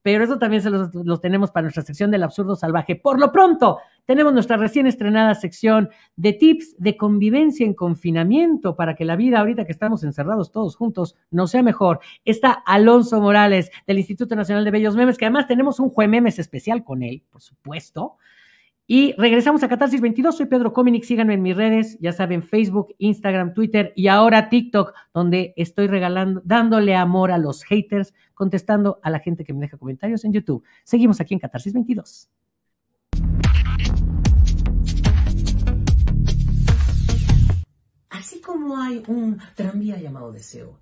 Pero eso también se los, tenemos para nuestra sección del absurdo salvaje. Por lo pronto, tenemos nuestra recién estrenada sección de tips de convivencia en confinamiento para que la vida ahorita que estamos encerrados todos juntos no sea mejor. Está Alonso Morales del Instituto Nacional de Bellos Memes, que además tenemos un memes especial con él, por supuesto. Y regresamos a Catarsis 22. Soy Pedro Cominix. Síganme en mis redes, ya saben, Facebook, Instagram, Twitter y ahora TikTok, donde estoy regalando, dándole amor a los haters, contestando a la gente que me deja comentarios en YouTube. Seguimos aquí en Catarsis 22. Así como hay un tranvía llamado deseo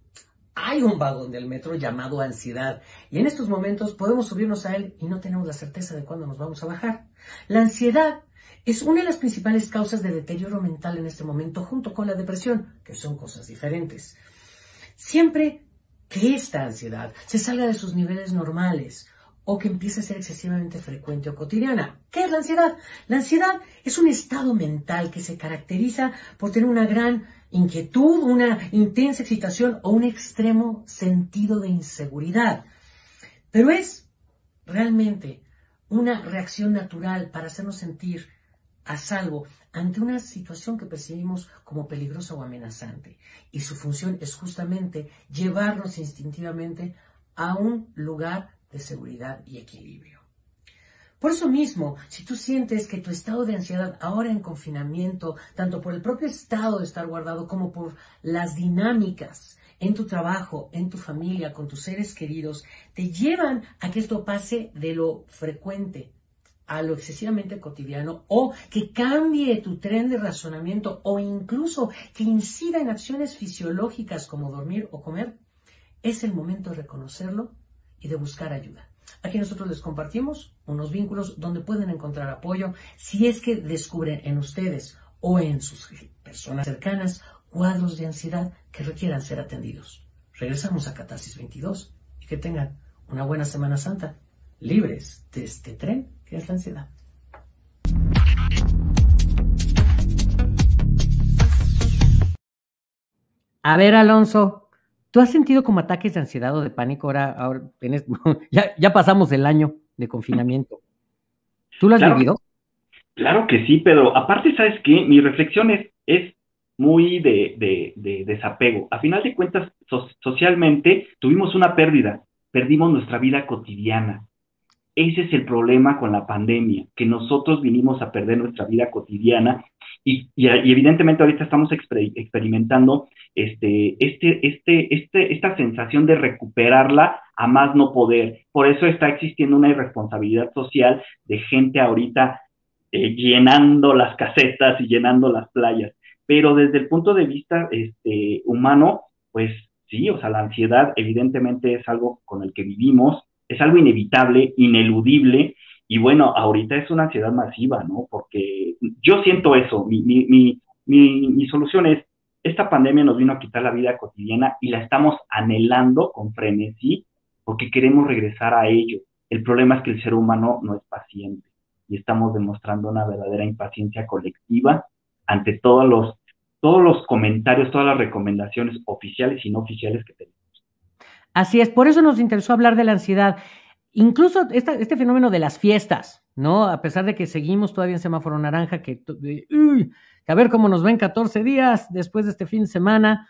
hay un vagón del metro llamado ansiedad y en estos momentos podemos subirnos a él y no tenemos la certeza de cuándo nos vamos a bajar. La ansiedad es una de las principales causas de deterioro mental en este momento junto con la depresión, que son cosas diferentes. Siempre que esta ansiedad se salga de sus niveles normales o que empiece a ser excesivamente frecuente o cotidiana. ¿Qué es la ansiedad? La ansiedad es un estado mental que se caracteriza por tener una gran inquietud, una intensa excitación o un extremo sentido de inseguridad. Pero es realmente una reacción natural para hacernos sentir a salvo ante una situación que percibimos como peligrosa o amenazante. Y su función es justamente llevarnos instintivamente a un lugar de seguridad y equilibrio. Por eso mismo, si tú sientes que tu estado de ansiedad ahora en confinamiento, tanto por el propio estado de estar guardado como por las dinámicas en tu trabajo, en tu familia, con tus seres queridos, te llevan a que esto pase de lo frecuente a lo excesivamente cotidiano o que cambie tu tren de razonamiento o incluso que incida en acciones fisiológicas como dormir o comer, es el momento de reconocerlo de buscar ayuda. Aquí nosotros les compartimos unos vínculos donde pueden encontrar apoyo si es que descubren en ustedes o en sus personas cercanas cuadros de ansiedad que requieran ser atendidos. Regresamos a Catarsis 22 y que tengan una buena Semana Santa, libres de este tren que es la ansiedad. A ver, Alonso, ¿Tú has sentido como ataques de ansiedad o de pánico ahora? ahora ya, pasamos el año de confinamiento. ¿Tú lo has vivido? Claro que sí, Pedro. Aparte, ¿sabes qué? Mi reflexión es, muy de, desapego. A final de cuentas, socialmente tuvimos una pérdida. Perdimos nuestra vida cotidiana. Ese es el problema con la pandemia, que nosotros vinimos a perder nuestra vida cotidiana y, evidentemente ahorita estamos experimentando este, este, este, este, esta sensación de recuperarla a más no poder. Por eso está existiendo una irresponsabilidad social de gente ahorita eh, llenando las casetas y llenando las playas. Pero desde el punto de vista este, humano, pues sí, o sea, la ansiedad evidentemente es algo con el que vivimos es algo inevitable, ineludible, y bueno, ahorita es una ansiedad masiva, ¿no? Porque yo siento eso, mi, solución es, esta pandemia nos vino a quitar la vida cotidiana y la estamos anhelando con frenesí porque queremos regresar a ello. El problema es que el ser humano no es paciente y estamos demostrando una verdadera impaciencia colectiva ante todos los, todos los comentarios, todas las recomendaciones oficiales y no oficiales que tenemos. Así es, por eso nos interesó hablar de la ansiedad. Incluso este fenómeno de las fiestas, ¿no? A pesar de que seguimos todavía en semáforo naranja, que a ver cómo nos ven 14 días después de este fin de semana,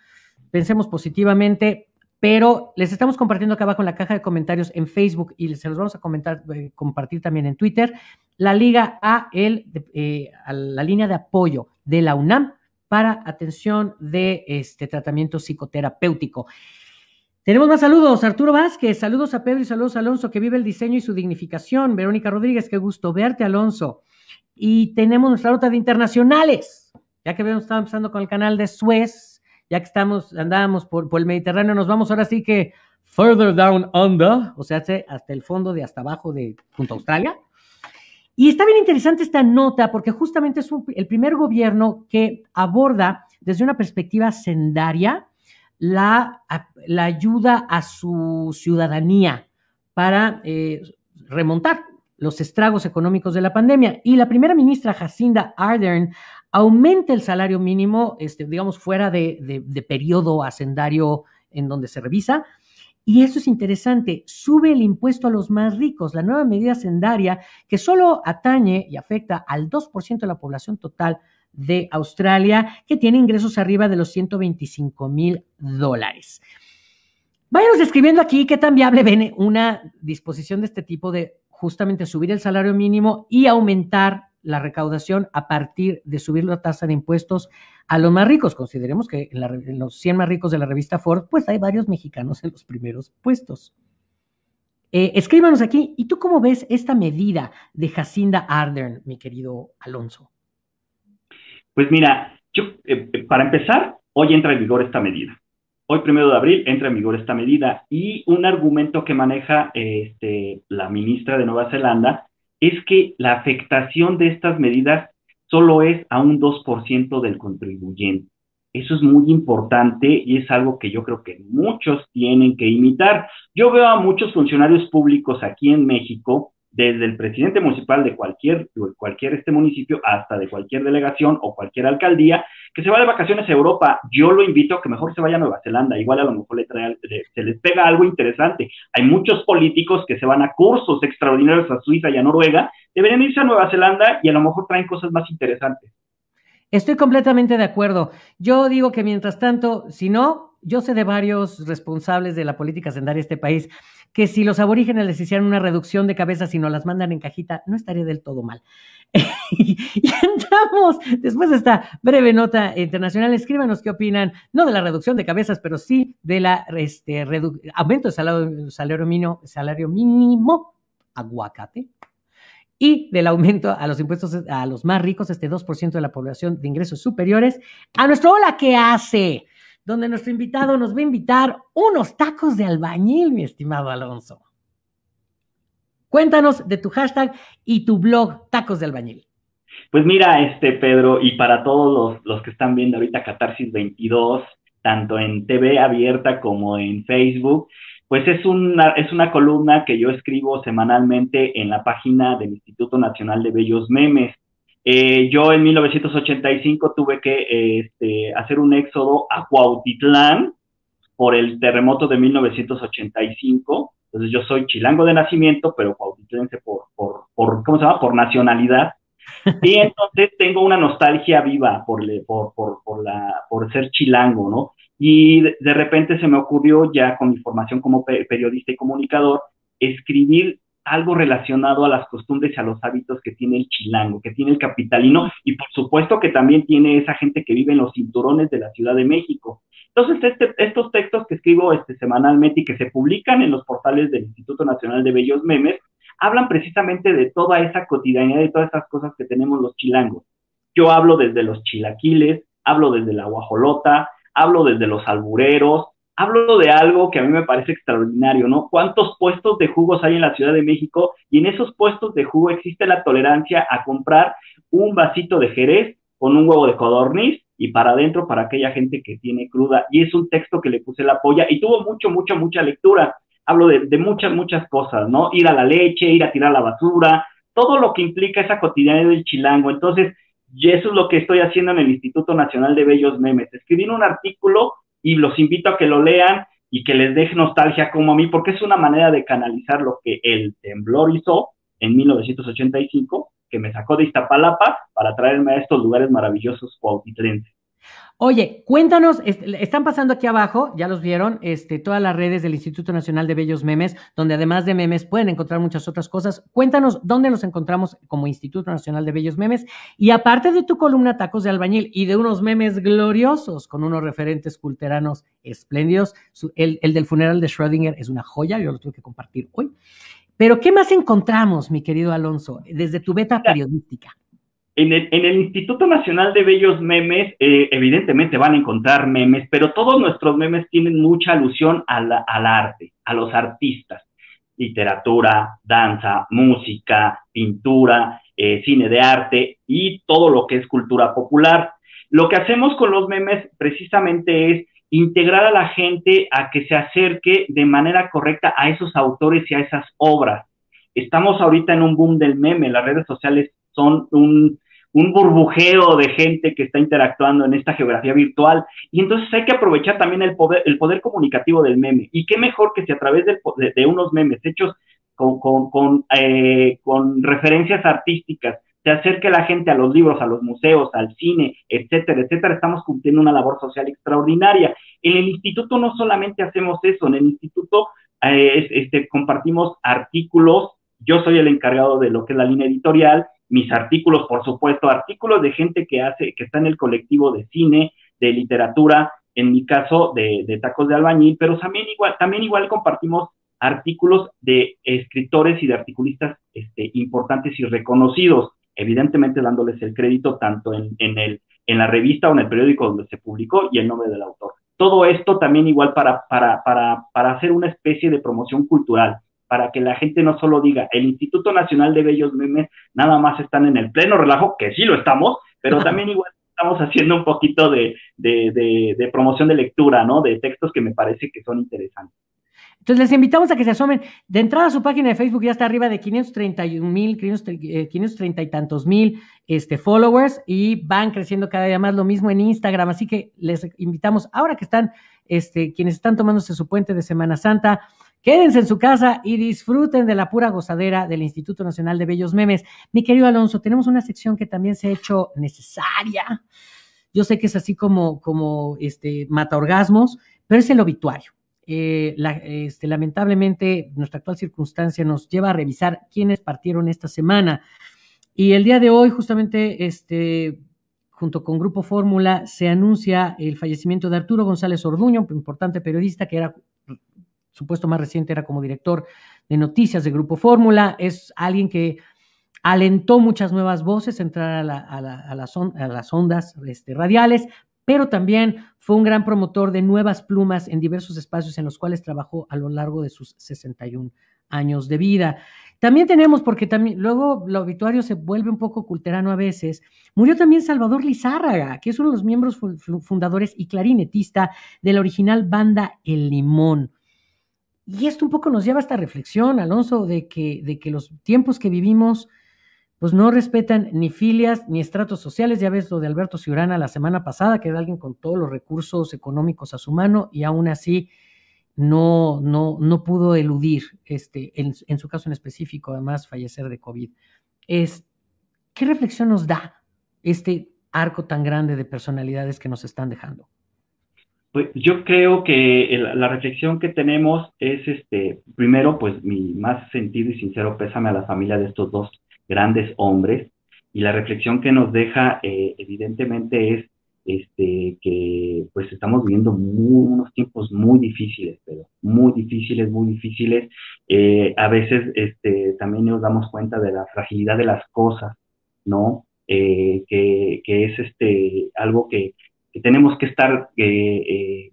pensemos positivamente, pero les estamos compartiendo acá abajo en la caja de comentarios en Facebook y se los vamos a comentar, eh, compartir también en Twitter, la liga eh, a, la línea de apoyo de la UNAM para atención de este tratamiento psicoterapéutico. Tenemos más saludos. Arturo Vázquez, saludos a Pedro y saludos a Alonso, que vive el diseño y su dignificación. Verónica Rodríguez, qué gusto verte, Alonso. Y tenemos nuestra ruta de internacionales. Ya que estamos estado empezando con el canal de Suez, ya que estamos, andábamos por, el Mediterráneo, nos vamos ahora sí que further down under, o sea, hasta el fondo de hasta abajo de junto a Australia. Y está bien interesante esta nota porque justamente es el primer gobierno que aborda desde una perspectiva sendaria la, ayuda a su ciudadanía para eh, remontar los estragos económicos de la pandemia. Y la primera ministra Jacinda Ardern aumenta el salario mínimo, este, digamos, fuera de, de, de periodo hacendario en donde se revisa. Y esto es interesante, sube el impuesto a los más ricos, la nueva medida hacendaria que solo atañe y afecta al 2% de la población total de Australia, que tiene ingresos arriba de los 125 mil dólares. Váyanos escribiendo aquí qué tan viable ven una disposición de este tipo de justamente subir el salario mínimo y aumentar la recaudación a partir de subir la tasa de impuestos a los más ricos. Consideremos que en, los 100 más ricos de la revista Ford, pues hay varios mexicanos en los primeros puestos. Eh, escríbanos aquí, ¿y tú cómo ves esta medida de Jacinda Ardern, mi querido Alonso? Pues mira, yo, eh, eh, para empezar, hoy entra en vigor esta medida. Hoy, primero de abril, entra en vigor esta medida. Y un argumento que maneja este, la ministra de Nueva Zelanda es que la afectación de estas medidas solo es a un 2% del contribuyente. Eso es muy importante y es algo que yo creo que muchos tienen que imitar. Yo veo a muchos funcionarios públicos aquí en México desde el presidente municipal de cualquier, cualquier este municipio hasta de cualquier delegación o cualquier alcaldía, que se va de vacaciones a Europa. Yo lo invito a que mejor se vaya a Nueva Zelanda, igual a lo mejor le trae, se les pega algo interesante. Hay muchos políticos que se van a cursos extraordinarios a Suiza y a Noruega, deberían irse a Nueva Zelanda y a lo mejor traen cosas más interesantes. Estoy completamente de acuerdo. Yo digo que mientras tanto, si no, yo sé de varios responsables de la política sendaria de este país que si los aborígenes les hicieran una reducción de cabezas y no las mandan en cajita, no estaría del todo mal. y entramos, después de esta breve nota internacional, escríbanos qué opinan, no de la reducción de cabezas, pero sí de la este, aumento del salario, mínimo, salario mínimo, aguacate, y del aumento a los impuestos a los más ricos, este 2% de la población de ingresos superiores. A nuestro hola, ¿qué hace? donde nuestro invitado nos va a invitar unos tacos de albañil, mi estimado Alonso. Cuéntanos de tu hashtag y tu blog Tacos de Albañil. Pues mira, este Pedro, y para todos los, los que están viendo ahorita Catarsis 22, tanto en TV abierta como en Facebook, pues es una, es una columna que yo escribo semanalmente en la página del Instituto Nacional de Bellos Memes. Eh, yo en 1985 tuve que este, hacer un éxodo a Cuautitlán por el terremoto de 1985. Entonces yo soy chilango de nacimiento, pero cuautitlense por, por, por ¿cómo se llama? Por nacionalidad. Y entonces tengo una nostalgia viva por, le, por, por, por, la, por ser chilango, ¿no? Y de, repente se me ocurrió ya con mi formación como periodista y comunicador, escribir algo relacionado a las costumbres y a los hábitos que tiene el chilango, que tiene el capitalino y por supuesto que también tiene esa gente que vive en los cinturones de la Ciudad de México. Entonces, este, estos textos que escribo este, semanalmente y que se publican en los portales del Instituto Nacional de Bellos Memes, hablan precisamente de toda esa cotidianidad y todas esas cosas que tenemos los chilangos. Yo hablo desde los chilaquiles, hablo desde la guajolota, hablo desde los albureros, hablo de algo que a mí me parece extraordinario, ¿no? ¿Cuántos puestos de jugos hay en la Ciudad de México? Y en esos puestos de jugo existe la tolerancia a comprar un vasito de Jerez con un huevo de codorniz y para adentro para aquella gente que tiene cruda. Y es un texto que le puse la polla y tuvo mucho, mucha, mucha lectura. Hablo de, muchas, muchas cosas, ¿no? Ir a la leche, ir a tirar la basura, todo lo que implica esa cotidianidad del chilango. Entonces, y eso es lo que estoy haciendo en el Instituto Nacional de Bellos Memes. Escribir un artículo y los invito a que lo lean y que les deje nostalgia como a mí, porque es una manera de canalizar lo que el temblor hizo en 1985, que me sacó de Iztapalapa para traerme a estos lugares maravillosos cuautitlenses. Oye, cuéntanos, están pasando aquí abajo, ya los vieron, este, todas las redes del Instituto Nacional de Bellos Memes, donde además de memes pueden encontrar muchas otras cosas. Cuéntanos dónde nos encontramos como Instituto Nacional de Bellos Memes. Y aparte de tu columna Tacos de Albañil y de unos memes gloriosos con unos referentes culteranos espléndidos, el, el del funeral de Schrödinger es una joya, yo lo tuve que compartir hoy. Pero, ¿qué más encontramos, mi querido Alonso, desde tu beta periodística? En el, Instituto Nacional de Bellos Memes, eh, evidentemente van a encontrar memes, pero todos nuestros memes tienen mucha alusión al arte, a los artistas, literatura, danza, música, pintura, eh, cine de arte y todo lo que es cultura popular. Lo que hacemos con los memes precisamente es integrar a la gente a que se acerque de manera correcta a esos autores y a esas obras. Estamos ahorita en un boom del meme, las redes sociales son un, un burbujeo de gente que está interactuando en esta geografía virtual. Y entonces hay que aprovechar también el poder, el poder comunicativo del meme. Y qué mejor que si a través de, unos memes hechos con, eh, con, referencias artísticas se acerque la gente a los libros, a los museos, al cine, etcétera, etcétera, estamos cumpliendo una labor social extraordinaria. En el instituto no solamente hacemos eso, en el instituto eh, este, compartimos artículos, yo soy el encargado de lo que es la línea editorial, mis artículos, por supuesto, artículos de gente que hace, que está en el colectivo de cine, de literatura, en mi caso de, tacos de albañil, pero también igual, también igual compartimos artículos de escritores y de articulistas este, importantes y reconocidos, evidentemente dándoles el crédito tanto en, el, en la revista o en el periódico donde se publicó y el nombre del autor. Todo esto también igual para, para, para hacer una especie de promoción cultural para que la gente no solo diga, el Instituto Nacional de Bellos Memes nada más están en el pleno relajo, que sí lo estamos, pero también igual estamos haciendo un poquito de, promoción de lectura, ¿no? De textos que me parece que son interesantes. Entonces les invitamos a que se asomen. De entrada a su página de Facebook ya está arriba de 531 mil, 530 eh, y tantos mil este, followers y van creciendo cada día más. Lo mismo en Instagram. Así que les invitamos ahora que están, este, quienes están tomándose su puente de Semana Santa, Quédense en su casa y disfruten de la pura gozadera del Instituto Nacional de Bellos Memes. Mi querido Alonso, tenemos una sección que también se ha hecho necesaria. Yo sé que es así como, como este, mata orgasmos, pero es el obituario. Eh, este, lamentablemente, nuestra actual circunstancia nos lleva a revisar quiénes partieron esta semana. Y el día de hoy, justamente, este, junto con Grupo Fórmula, se anuncia el fallecimiento de Arturo González Orduño, importante periodista que era supuesto más reciente era como director de noticias de Grupo Fórmula, es alguien que alentó muchas nuevas voces a entrar a, las, ondas este, radiales, pero también fue un gran promotor de nuevas plumas en diversos espacios en los cuales trabajó a lo largo de sus 61 años de vida. También tenemos, porque también, luego lo obituario se vuelve un poco culterano a veces, murió también Salvador Lizárraga, que es uno de los miembros fundadores y clarinetista de la original banda El Limón. Y esto un poco nos lleva a esta reflexión, Alonso, de que, de que los tiempos que vivimos pues no respetan ni filias ni estratos sociales. Ya ves lo de Alberto Ciurana la semana pasada, que era alguien con todos los recursos económicos a su mano y aún así no, no, no pudo eludir, este, en, su caso en específico, además fallecer de COVID. Es, ¿Qué reflexión nos da este arco tan grande de personalidades que nos están dejando? Pues, yo creo que la reflexión que tenemos es, este, primero, pues mi más sentido y sincero pésame a la familia de estos dos grandes hombres y la reflexión que nos deja eh, evidentemente es este, que pues estamos viviendo unos tiempos muy difíciles, pero muy difíciles, muy difíciles. Eh, a veces este, también nos damos cuenta de la fragilidad de las cosas, ¿no? Eh, que, que, es este, algo que tenemos que estar eh, eh,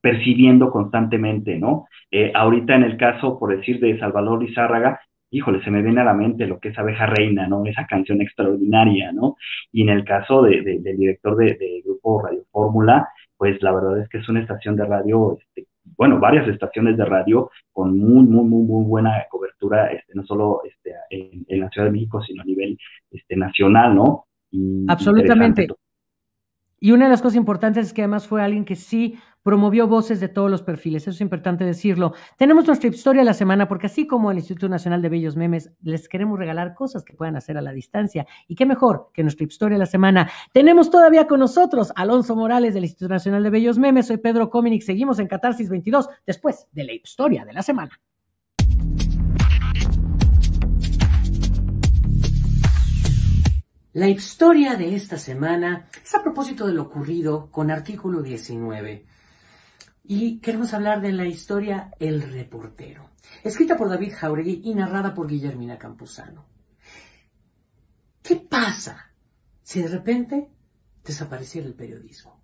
percibiendo constantemente, ¿no? Eh, ahorita en el caso, por decir, de Salvador Lizárraga, híjole, se me viene a la mente lo que es Abeja Reina, ¿no? Esa canción extraordinaria, ¿no? Y en el caso del director del Grupo Radio Fórmula, pues la verdad es que es una estación de radio, este, bueno, varias estaciones de radio con muy, muy, muy, muy buena cobertura, este, no solo este, en, la Ciudad de México, sino a nivel nacional, ¿no? Absolutamente. Y una de las cosas importantes es que además fue alguien que sí promovió voces de todos los perfiles. Eso es importante decirlo. Tenemos nuestra historia de la semana porque así como el Instituto Nacional de Bellos Memes, les queremos regalar cosas que puedan hacer a la distancia. Y qué mejor que nuestra historia de la semana. Tenemos todavía con nosotros Alonso Morales del Instituto Nacional de Bellos Memes. Soy Pedro Cominic. Seguimos en Catarsis 22 después de la historia de la semana. La historia de esta semana es a propósito de lo ocurrido con artículo 19. Y queremos hablar de la historia El reportero, escrita por David Jauregui y narrada por Guillermina Campuzano. ¿Qué pasa si de repente desapareciera el periodismo?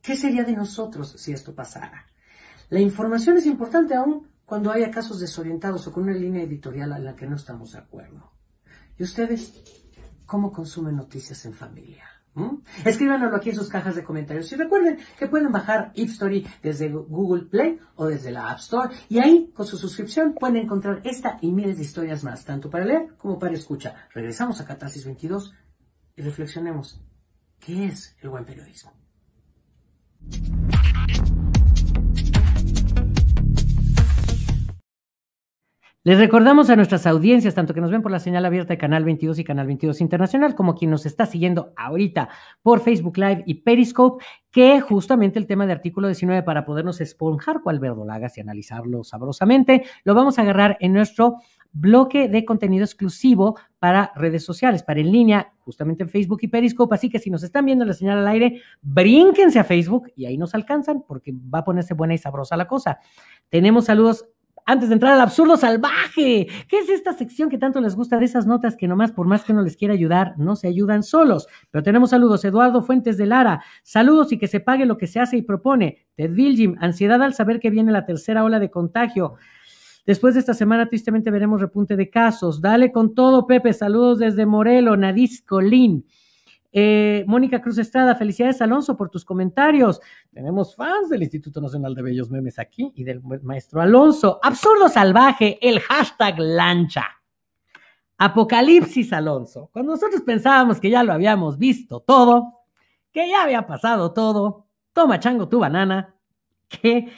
¿Qué sería de nosotros si esto pasara? La información es importante aún cuando haya casos desorientados o con una línea editorial a la que no estamos de acuerdo. ¿Y ustedes cómo consumen noticias en familia. ¿Mm? Escríbanoslo aquí en sus cajas de comentarios. Y recuerden que pueden bajar Story desde Google Play o desde la App Store. Y ahí, con su suscripción, pueden encontrar esta y miles de historias más, tanto para leer como para escuchar. Regresamos a Catarsis 22 y reflexionemos. ¿Qué es el buen periodismo? Les recordamos a nuestras audiencias, tanto que nos ven por la señal abierta de Canal 22 y Canal 22 Internacional, como quien nos está siguiendo ahorita por Facebook Live y Periscope, que justamente el tema de artículo 19 para podernos esponjar cual verdolagas y analizarlo sabrosamente, lo vamos a agarrar en nuestro bloque de contenido exclusivo para redes sociales, para en línea, justamente en Facebook y Periscope. Así que si nos están viendo la señal al aire, brínquense a Facebook y ahí nos alcanzan porque va a ponerse buena y sabrosa la cosa. Tenemos saludos antes de entrar al absurdo salvaje, ¿qué es esta sección que tanto les gusta de esas notas que nomás por más que no les quiera ayudar, no se ayudan solos? Pero tenemos saludos, Eduardo Fuentes de Lara, saludos y que se pague lo que se hace y propone. Ted Viljim, ansiedad al saber que viene la tercera ola de contagio. Después de esta semana, tristemente, veremos repunte de casos. Dale con todo, Pepe. Saludos desde Morelo, Colín. Eh, Mónica Cruz Estrada, felicidades Alonso por tus comentarios. Tenemos fans del Instituto Nacional de Bellos Memes aquí y del maestro Alonso. Absurdo salvaje, el hashtag lancha. Apocalipsis Alonso. Cuando nosotros pensábamos que ya lo habíamos visto todo, que ya había pasado todo, toma chango tu banana, que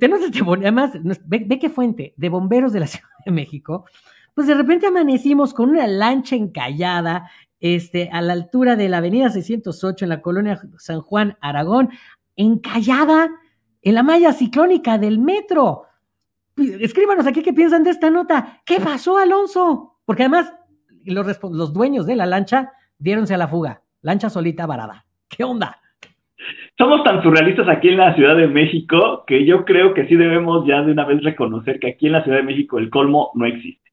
tenemos este, además, ve, ve qué fuente, de bomberos de la Ciudad de México, pues de repente amanecimos con una lancha encallada este, a la altura de la avenida 608 en la colonia San Juan, Aragón, encallada en la malla ciclónica del metro. Escríbanos aquí qué piensan de esta nota. ¿Qué pasó, Alonso? Porque además los, los dueños de la lancha diéronse a la fuga. Lancha solita varada. ¿Qué onda? Somos tan surrealistas aquí en la Ciudad de México que yo creo que sí debemos ya de una vez reconocer que aquí en la Ciudad de México el colmo no existe.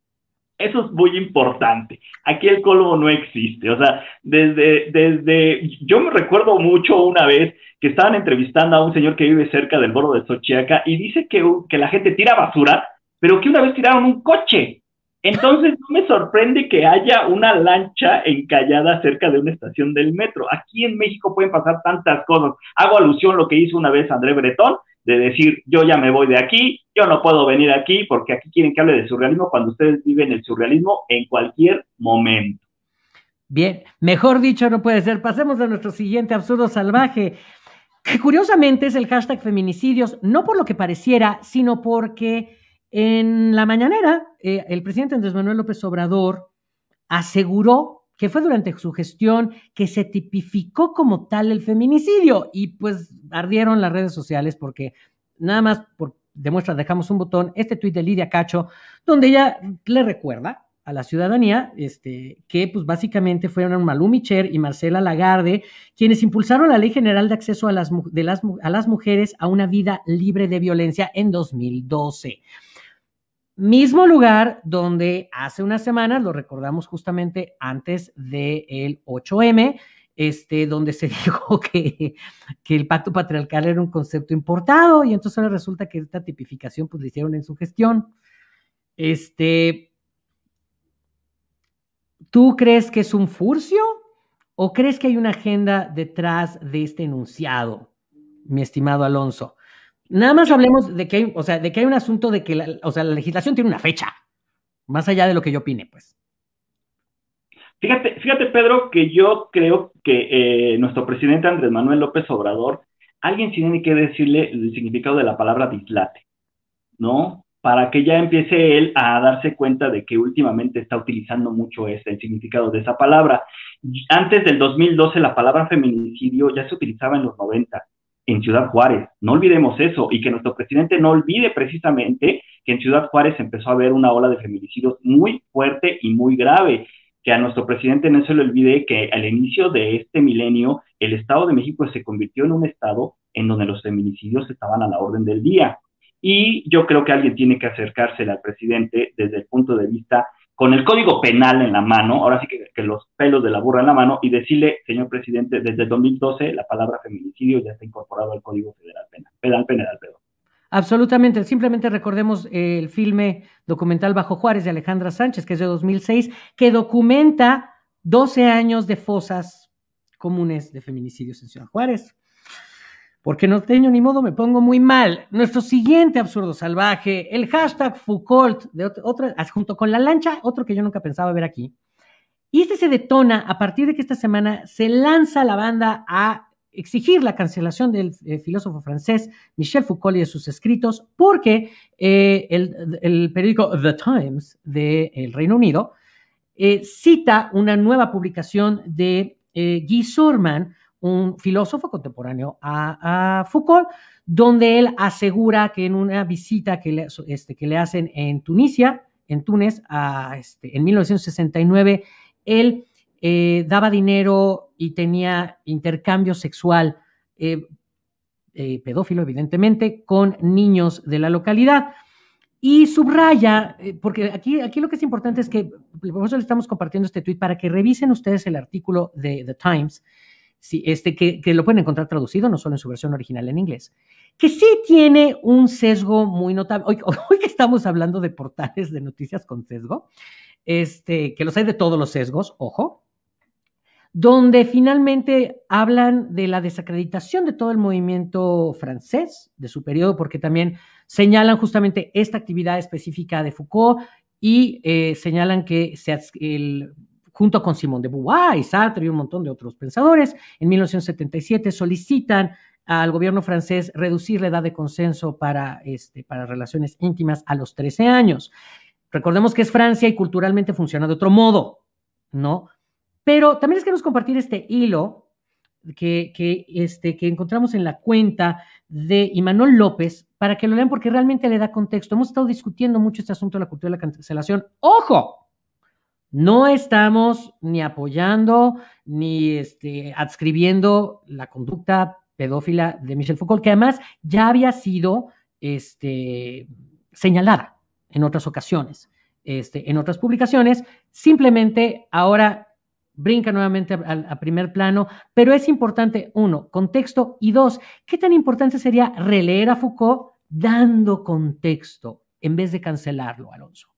Eso es muy importante. Aquí el colmo no existe. O sea, desde, desde, yo me recuerdo mucho una vez que estaban entrevistando a un señor que vive cerca del borde de Xochiaca y dice que, que la gente tira basura, pero que una vez tiraron un coche. Entonces no me sorprende que haya una lancha encallada cerca de una estación del metro. Aquí en México pueden pasar tantas cosas. Hago alusión a lo que hizo una vez André Bretón, de decir, yo ya me voy de aquí, yo no puedo venir aquí porque aquí quieren que hable de surrealismo cuando ustedes viven el surrealismo en cualquier momento. Bien, mejor dicho no puede ser. Pasemos a nuestro siguiente absurdo salvaje, que curiosamente es el hashtag feminicidios, no por lo que pareciera, sino porque en la mañanera eh, el presidente Andrés Manuel López Obrador aseguró que fue durante su gestión que se tipificó como tal el feminicidio y pues ardieron las redes sociales porque nada más por demuestra, dejamos un botón, este tuit de Lidia Cacho, donde ella le recuerda a la ciudadanía, este, que pues básicamente fueron Malú Micher y Marcela Lagarde quienes impulsaron la Ley General de Acceso a las, a las Mujeres a una vida libre de violencia en 2012. Mismo lugar donde hace unas semanas, lo recordamos justamente antes del 8M, este, donde se dijo que, que, el pacto patriarcal era un concepto importado y entonces resulta que esta tipificación pues hicieron en su gestión. Este, ¿Tú crees que es un furcio o crees que hay una agenda detrás de este enunciado, mi estimado Alonso? Nada más hablemos de que hay, o sea, de que hay un asunto de que la, o sea, la legislación tiene una fecha, más allá de lo que yo opine, pues. Fíjate, fíjate Pedro, que yo creo que eh, nuestro presidente Andrés Manuel López Obrador, alguien tiene que decirle el significado de la palabra dislate, ¿no? Para que ya empiece él a darse cuenta de que últimamente está utilizando mucho ese, el significado de esa palabra. Antes del 2012, la palabra feminicidio ya se utilizaba en los 90 en Ciudad Juárez. No olvidemos eso y que nuestro presidente no olvide precisamente que en Ciudad Juárez empezó a haber una ola de feminicidios muy fuerte y muy grave. Que a nuestro presidente no se le olvide que al inicio de este milenio el Estado de México se convirtió en un Estado en donde los feminicidios estaban a la orden del día. Y yo creo que alguien tiene que acercársele al presidente desde el punto de vista con el código penal en la mano, ahora sí que, los pelos de la burra en la mano, y decirle, señor presidente, desde 2012 la palabra feminicidio ya está incorporada al Código Federal Penal, penal, penal pedo. Absolutamente. Simplemente recordemos eh, el filme documental Bajo Juárez de Alejandra Sánchez, que es de 2006, que documenta 12 años de fosas comunes de feminicidios en Ciudad Juárez. Porque no tengo ni modo me pongo muy mal. Nuestro siguiente absurdo salvaje, el hashtag Foucault, ah, junto con la lancha, otro que yo nunca pensaba ver aquí. Y este se detona a partir de que esta semana se lanza la banda a exigir la cancelación del eh, filósofo francés Michel Foucault y de sus escritos, porque eh, el, periódico The Times del de eh, Reino Unido cita una nueva publicación de Guy Surman un filósofo contemporáneo a, Foucault, donde él asegura que en una visita que le, este, hacen en Tunisia, en Túnez, este, en 1969, él eh, daba dinero y tenía intercambio sexual eh, eh, pedófilo, evidentemente, con niños de la localidad. Y subraya, porque aquí, aquí lo que es importante es que por eso le estamos compartiendo este tuit para que revisen ustedes el artículo de The Times, este, que, lo pueden encontrar traducido, no solo en su versión original en inglés, que sí tiene un sesgo muy notable. Hoy, que estamos hablando de portales de noticias con sesgo, este, que los hay de todos los sesgos, ojo, donde finalmente hablan de la desacreditación de todo el movimiento francés de su periodo, porque también señalan justamente esta actividad específica de Foucault y eh, señalan que se, el, junto con Simón de Beauvoir y Sartre y un montón de otros pensadores, en 1977 solicitan al gobierno francés reducir la edad de consenso para, este, para relaciones íntimas a los 13 años. Recordemos que es Francia y culturalmente funciona de otro modo, ¿no? Pero también les queremos compartir este hilo que, este, que encontramos en la cuenta de Imanol López para que lo lean porque realmente le da contexto. Hemos estado discutiendo mucho este asunto de la cultura de la cancelación. ¡Ojo! No estamos ni apoyando ni este, adscribiendo la conducta pedófila de Michel Foucault, que además ya había sido este, señalada en otras ocasiones, este, en otras publicaciones. Simplemente ahora brinca nuevamente al primer plano, pero es importante, uno, contexto, y dos, ¿qué tan importante sería releer a Foucault dando contexto en vez de cancelarlo, Alonso?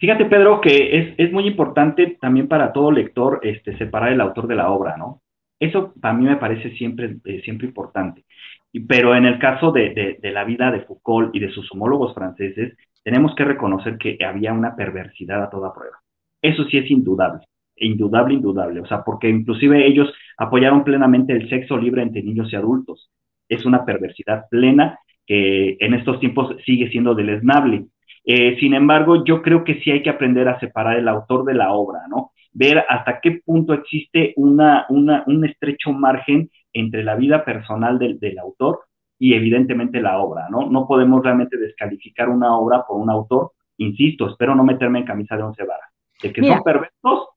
Fíjate, Pedro, que es, muy importante también para todo lector este, separar el autor de la obra, ¿no? Eso para mí me parece siempre, eh, siempre importante. pero en el caso de, la vida de Foucault y de sus homólogos franceses, tenemos que reconocer que había una perversidad a toda prueba. Eso sí es indudable, indudable, indudable. O sea, porque inclusive ellos apoyaron plenamente el sexo libre entre niños y adultos. Es una perversidad plena que en estos tiempos sigue siendo deleznable eh, sin embargo, yo creo que sí hay que aprender a separar el autor de la obra, ¿no? Ver hasta qué punto existe una, un estrecho margen entre la vida personal del, autor y evidentemente la obra, ¿no? No podemos realmente descalificar una obra por un autor, insisto, espero no meterme en camisa de once varas. De que son perversos,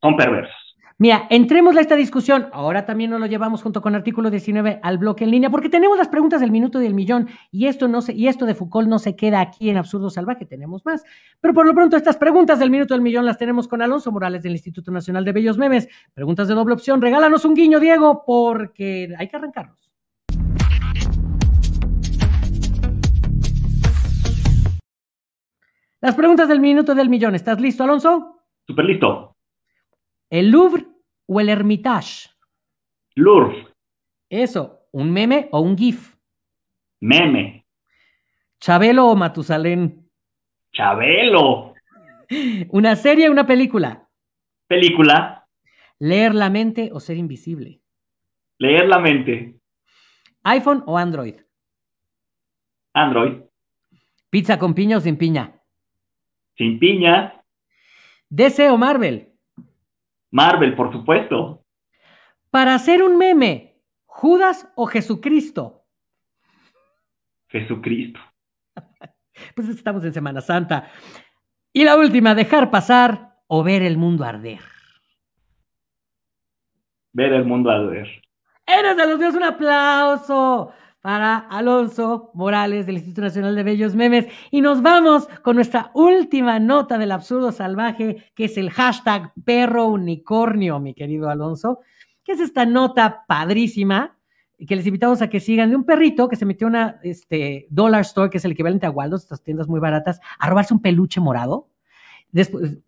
son perversos. Mira, entremos a esta discusión. Ahora también nos lo llevamos junto con artículo 19 al bloque en línea, porque tenemos las preguntas del minuto del millón, y esto no se, y esto de Foucault no se queda aquí en Absurdo Salvaje, tenemos más. Pero por lo pronto, estas preguntas del minuto del millón las tenemos con Alonso Morales del Instituto Nacional de Bellos Memes. Preguntas de doble opción, regálanos un guiño, Diego, porque hay que arrancarnos. Las preguntas del minuto del millón, ¿estás listo, Alonso? Súper listo. ¿El Louvre o el Hermitage? Louvre. Eso, un meme o un GIF. Meme. Chabelo o Matusalén. Chabelo. Una serie o una película. Película. Leer la mente o ser invisible. Leer la mente. iPhone o Android. Android. Pizza con piña o sin piña. Sin piña. DC o Marvel. Marvel, por supuesto. Para hacer un meme, Judas o Jesucristo. Jesucristo. pues estamos en Semana Santa. Y la última, dejar pasar o ver el mundo arder. Ver el mundo arder. Eres de los dioses, un aplauso para Alonso Morales del Instituto Nacional de Bellos Memes. Y nos vamos con nuestra última nota del absurdo salvaje, que es el hashtag perro unicornio, mi querido Alonso, que es esta nota padrísima que les invitamos a que sigan de un perrito que se metió a una este, dollar store, que es el equivalente a Waldos, estas tiendas muy baratas, a robarse un peluche morado. Después,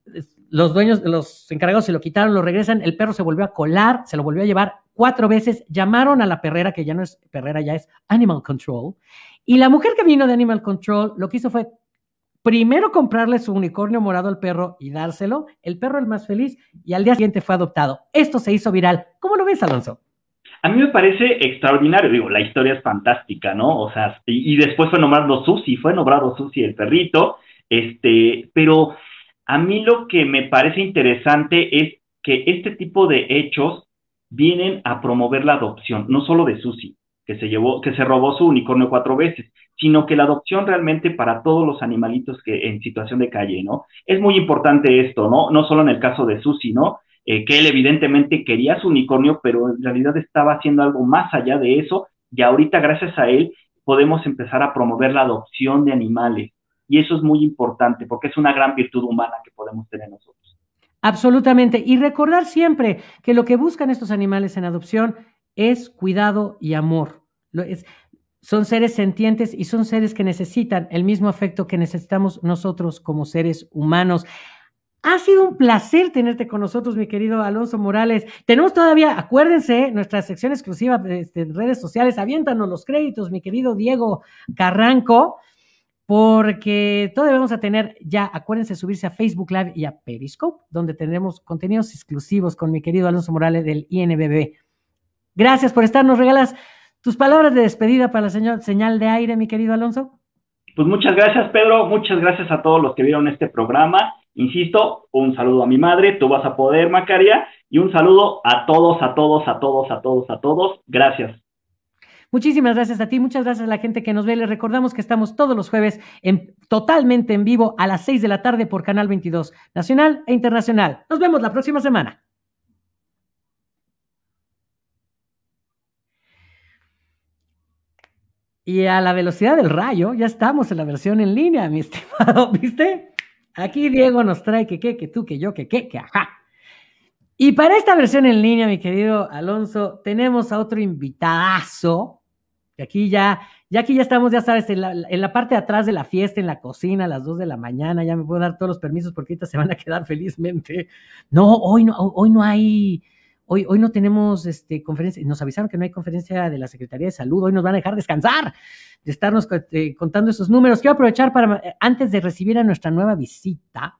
los dueños, los encargados se lo quitaron, lo regresan, el perro se volvió a colar, se lo volvió a llevar, cuatro veces, llamaron a la perrera, que ya no es perrera, ya es Animal Control, y la mujer que vino de Animal Control lo que hizo fue primero comprarle su unicornio morado al perro y dárselo, el perro el más feliz, y al día siguiente fue adoptado. Esto se hizo viral. ¿Cómo lo ves, Alonso? A mí me parece extraordinario, digo, la historia es fantástica, ¿no? O sea, y, después fue nombrado Susi, fue nombrado Susi el perrito, este, pero a mí lo que me parece interesante es que este tipo de hechos vienen a promover la adopción, no solo de Susi, que se llevó, que se robó su unicornio cuatro veces, sino que la adopción realmente para todos los animalitos que en situación de calle, ¿no? Es muy importante esto, ¿no? No solo en el caso de Susi, ¿no? Eh, que él evidentemente quería su unicornio, pero en realidad estaba haciendo algo más allá de eso, y ahorita gracias a él podemos empezar a promover la adopción de animales. Y eso es muy importante porque es una gran virtud humana que podemos tener nosotros. Absolutamente. Y recordar siempre que lo que buscan estos animales en adopción es cuidado y amor. son seres sentientes y son seres que necesitan el mismo afecto que necesitamos nosotros como seres humanos. Ha sido un placer tenerte con nosotros, mi querido Alonso Morales. Tenemos todavía, acuérdense, nuestra sección exclusiva de este, redes sociales. Aviéntanos los créditos, mi querido Diego Carranco porque todavía vamos a tener ya, acuérdense, subirse a Facebook Live y a Periscope, donde tendremos contenidos exclusivos con mi querido Alonso Morales del INBB. Gracias por estar, nos regalas tus palabras de despedida para la señal de aire, mi querido Alonso. Pues muchas gracias, Pedro, muchas gracias a todos los que vieron este programa. Insisto, un saludo a mi madre, tú vas a poder, Macaria, y un saludo a todos, a todos, a todos, a todos, a todos. Gracias. Muchísimas gracias a ti, muchas gracias a la gente que nos ve. Les recordamos que estamos todos los jueves totalmente en vivo a las 6 de la tarde por Canal 22, nacional e internacional. Nos vemos la próxima semana. Y a la velocidad del rayo, ya estamos en la versión en línea, mi estimado, ¿viste? Aquí Diego nos trae que qué, que tú, que yo, que qué, que ajá. Y para esta versión en línea, mi querido Alonso, tenemos a otro invitadazo y aquí ya, ya ya estamos, ya sabes, en la, parte de atrás de la fiesta, en la cocina, a las 2 de la mañana, ya me puedo dar todos los permisos porque ahorita se van a quedar felizmente. No, hoy no, hoy no hay, hoy, hoy no tenemos este, conferencia, nos avisaron que no hay conferencia de la Secretaría de Salud, hoy nos van a dejar descansar de estarnos eh, contando esos números. Quiero aprovechar para, eh, antes de recibir a nuestra nueva visita,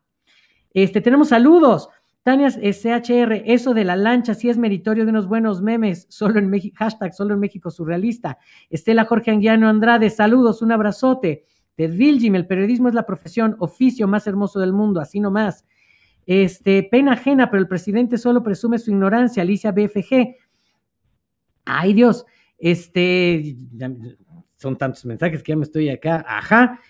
este, tenemos saludos. Tania SHR, eso de la lancha sí es meritorio de unos buenos memes, solo en México, hashtag solo en México surrealista. Estela Jorge Anguiano Andrade, saludos, un abrazote. De Viljim, el periodismo es la profesión, oficio más hermoso del mundo, así nomás. Este, pena ajena, pero el presidente solo presume su ignorancia, Alicia BFG. Ay Dios, este, son tantos mensajes que ya me estoy acá, ajá.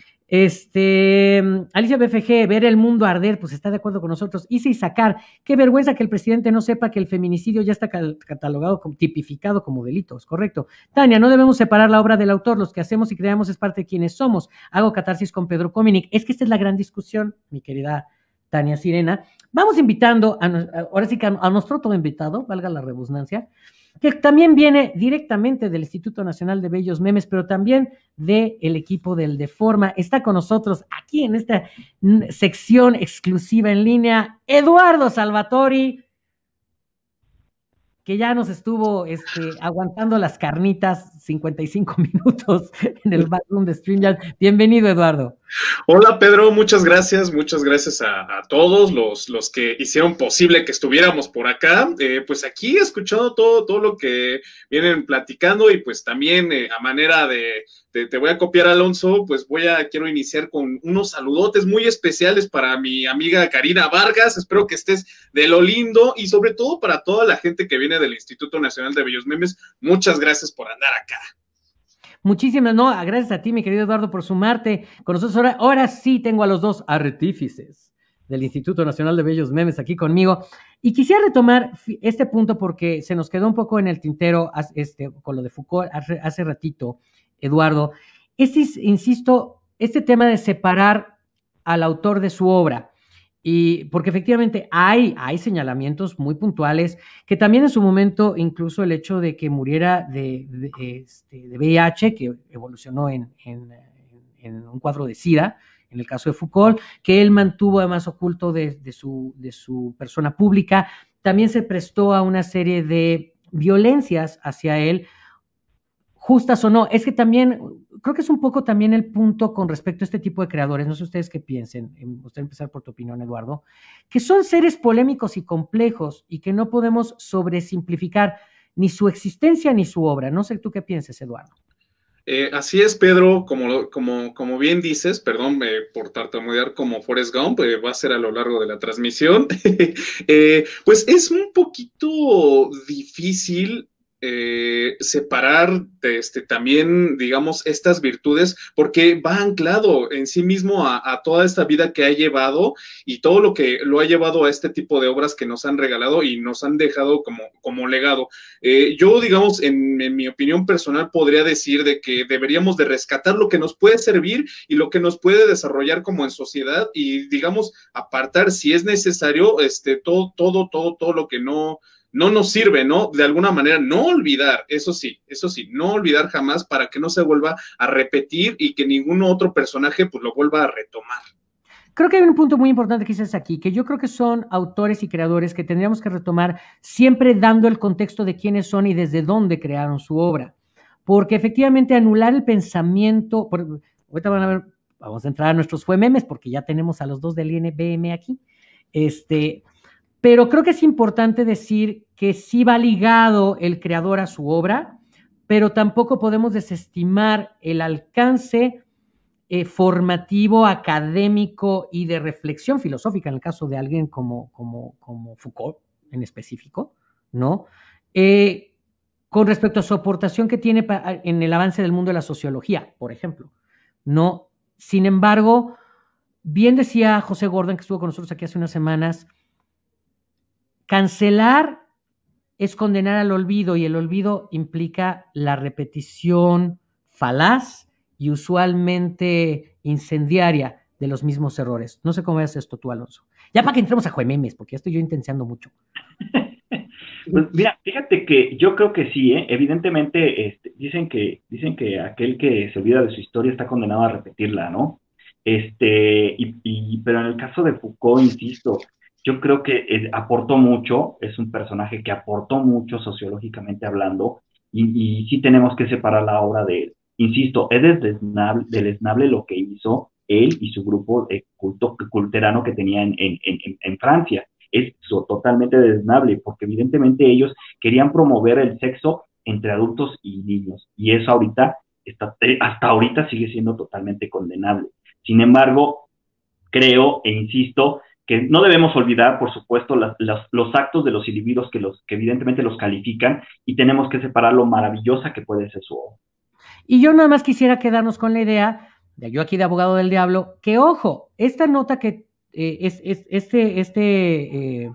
Este, Alicia BFG, ver el mundo arder, pues está de acuerdo con nosotros. y Sacar, qué vergüenza que el presidente no sepa que el feminicidio ya está catalogado, tipificado como delitos, correcto. Tania, no debemos separar la obra del autor, los que hacemos y creamos es parte de quienes somos. Hago catarsis con Pedro Cominic. Es que esta es la gran discusión, mi querida Tania Sirena. Vamos invitando, a, ahora sí que a, nuestro otro invitado, valga la redundancia, que también viene directamente del Instituto Nacional de Bellos Memes, pero también del el equipo del Deforma. Está con nosotros aquí en esta mm, sección exclusiva en línea, Eduardo Salvatori, que ya nos estuvo este, aguantando las carnitas 55 minutos en el backroom de StreamYard. Bienvenido, Eduardo. Hola Pedro, muchas gracias, muchas gracias a, todos los, los, que hicieron posible que estuviéramos por acá. Eh, pues aquí he escuchado todo, todo lo que vienen platicando y pues también eh, a manera de, de, te voy a copiar Alonso, pues voy a, quiero iniciar con unos saludotes muy especiales para mi amiga Karina Vargas, espero que estés de lo lindo y sobre todo para toda la gente que viene del Instituto Nacional de Bellos Memes, muchas gracias por andar acá. Muchísimas, no, gracias a ti, mi querido Eduardo, por sumarte con nosotros. Ahora, ahora sí tengo a los dos artífices del Instituto Nacional de Bellos Memes aquí conmigo. Y quisiera retomar este punto porque se nos quedó un poco en el tintero este, con lo de Foucault hace, ratito, Eduardo. Este, insisto, este tema de separar al autor de su obra. Y porque efectivamente hay, hay señalamientos muy puntuales, que también en su momento incluso el hecho de que muriera de, este, VIH, que evolucionó en, un cuadro de SIDA, en el caso de Foucault, que él mantuvo además oculto de, de su persona pública, también se prestó a una serie de violencias hacia él justas o no. Es que también, creo que es un poco también el punto con respecto a este tipo de creadores, no sé ustedes qué piensen, em, usted empezar por tu opinión, Eduardo, que son seres polémicos y complejos y que no podemos sobresimplificar ni su existencia ni su obra. No sé tú qué piensas, Eduardo. Eh, así es, Pedro, como, como, como bien dices, perdón eh, por tartamudear como Forrest Gump, eh, va a ser a lo largo de la transmisión, pues es un poquito difícil eh, separar este, también, digamos, estas virtudes, porque va anclado en sí mismo a, toda esta vida que ha llevado y todo lo que lo ha llevado a este tipo de obras que nos han regalado y nos han dejado como, legado. Eh, yo, digamos, en, mi opinión personal, podría decir de que deberíamos de rescatar lo que nos puede servir y lo que nos puede desarrollar como en sociedad y, digamos, apartar si es necesario, este, todo, todo, todo, todo lo que no no nos sirve, ¿no? De alguna manera, no olvidar, eso sí, eso sí, no olvidar jamás para que no se vuelva a repetir y que ningún otro personaje pues lo vuelva a retomar. Creo que hay un punto muy importante que dices aquí, que yo creo que son autores y creadores que tendríamos que retomar siempre dando el contexto de quiénes son y desde dónde crearon su obra. Porque efectivamente anular el pensamiento, ahorita van a ver, vamos a entrar a nuestros memes porque ya tenemos a los dos del INBM aquí, este, pero creo que es importante decir que sí va ligado el creador a su obra, pero tampoco podemos desestimar el alcance eh, formativo, académico y de reflexión filosófica, en el caso de alguien como, como, como Foucault en específico, ¿no? Eh, con respecto a su aportación que tiene en el avance del mundo de la sociología, por ejemplo, ¿no? Sin embargo, bien decía José Gordon, que estuvo con nosotros aquí hace unas semanas, Cancelar es condenar al olvido y el olvido implica la repetición falaz y usualmente incendiaria de los mismos errores. No sé cómo veas esto tú, Alonso. Ya para que entremos a Juememes, porque ya estoy yo intensiando mucho. Pues, mira, fíjate que yo creo que sí, ¿eh? evidentemente este, dicen, que, dicen que aquel que se olvida de su historia está condenado a repetirla, ¿no? Este, y, pero en el caso de Foucault, insisto, yo creo que eh, aportó mucho, es un personaje que aportó mucho sociológicamente hablando, y, sí tenemos que separar la obra de él. Insisto, es desnable lo que hizo él y su grupo eh, culto, culterano que tenía en, Francia. Es totalmente desnable, porque evidentemente ellos querían promover el sexo entre adultos y niños, y eso ahorita, está, eh, hasta ahorita sigue siendo totalmente condenable. Sin embargo, creo e insisto que no debemos olvidar, por supuesto, los actos de los individuos que, los, que evidentemente los califican y tenemos que separar lo maravillosa que puede ser su obra. Y yo nada más quisiera quedarnos con la idea, yo aquí de abogado del diablo, que ojo, esta nota que eh, es, este, este eh,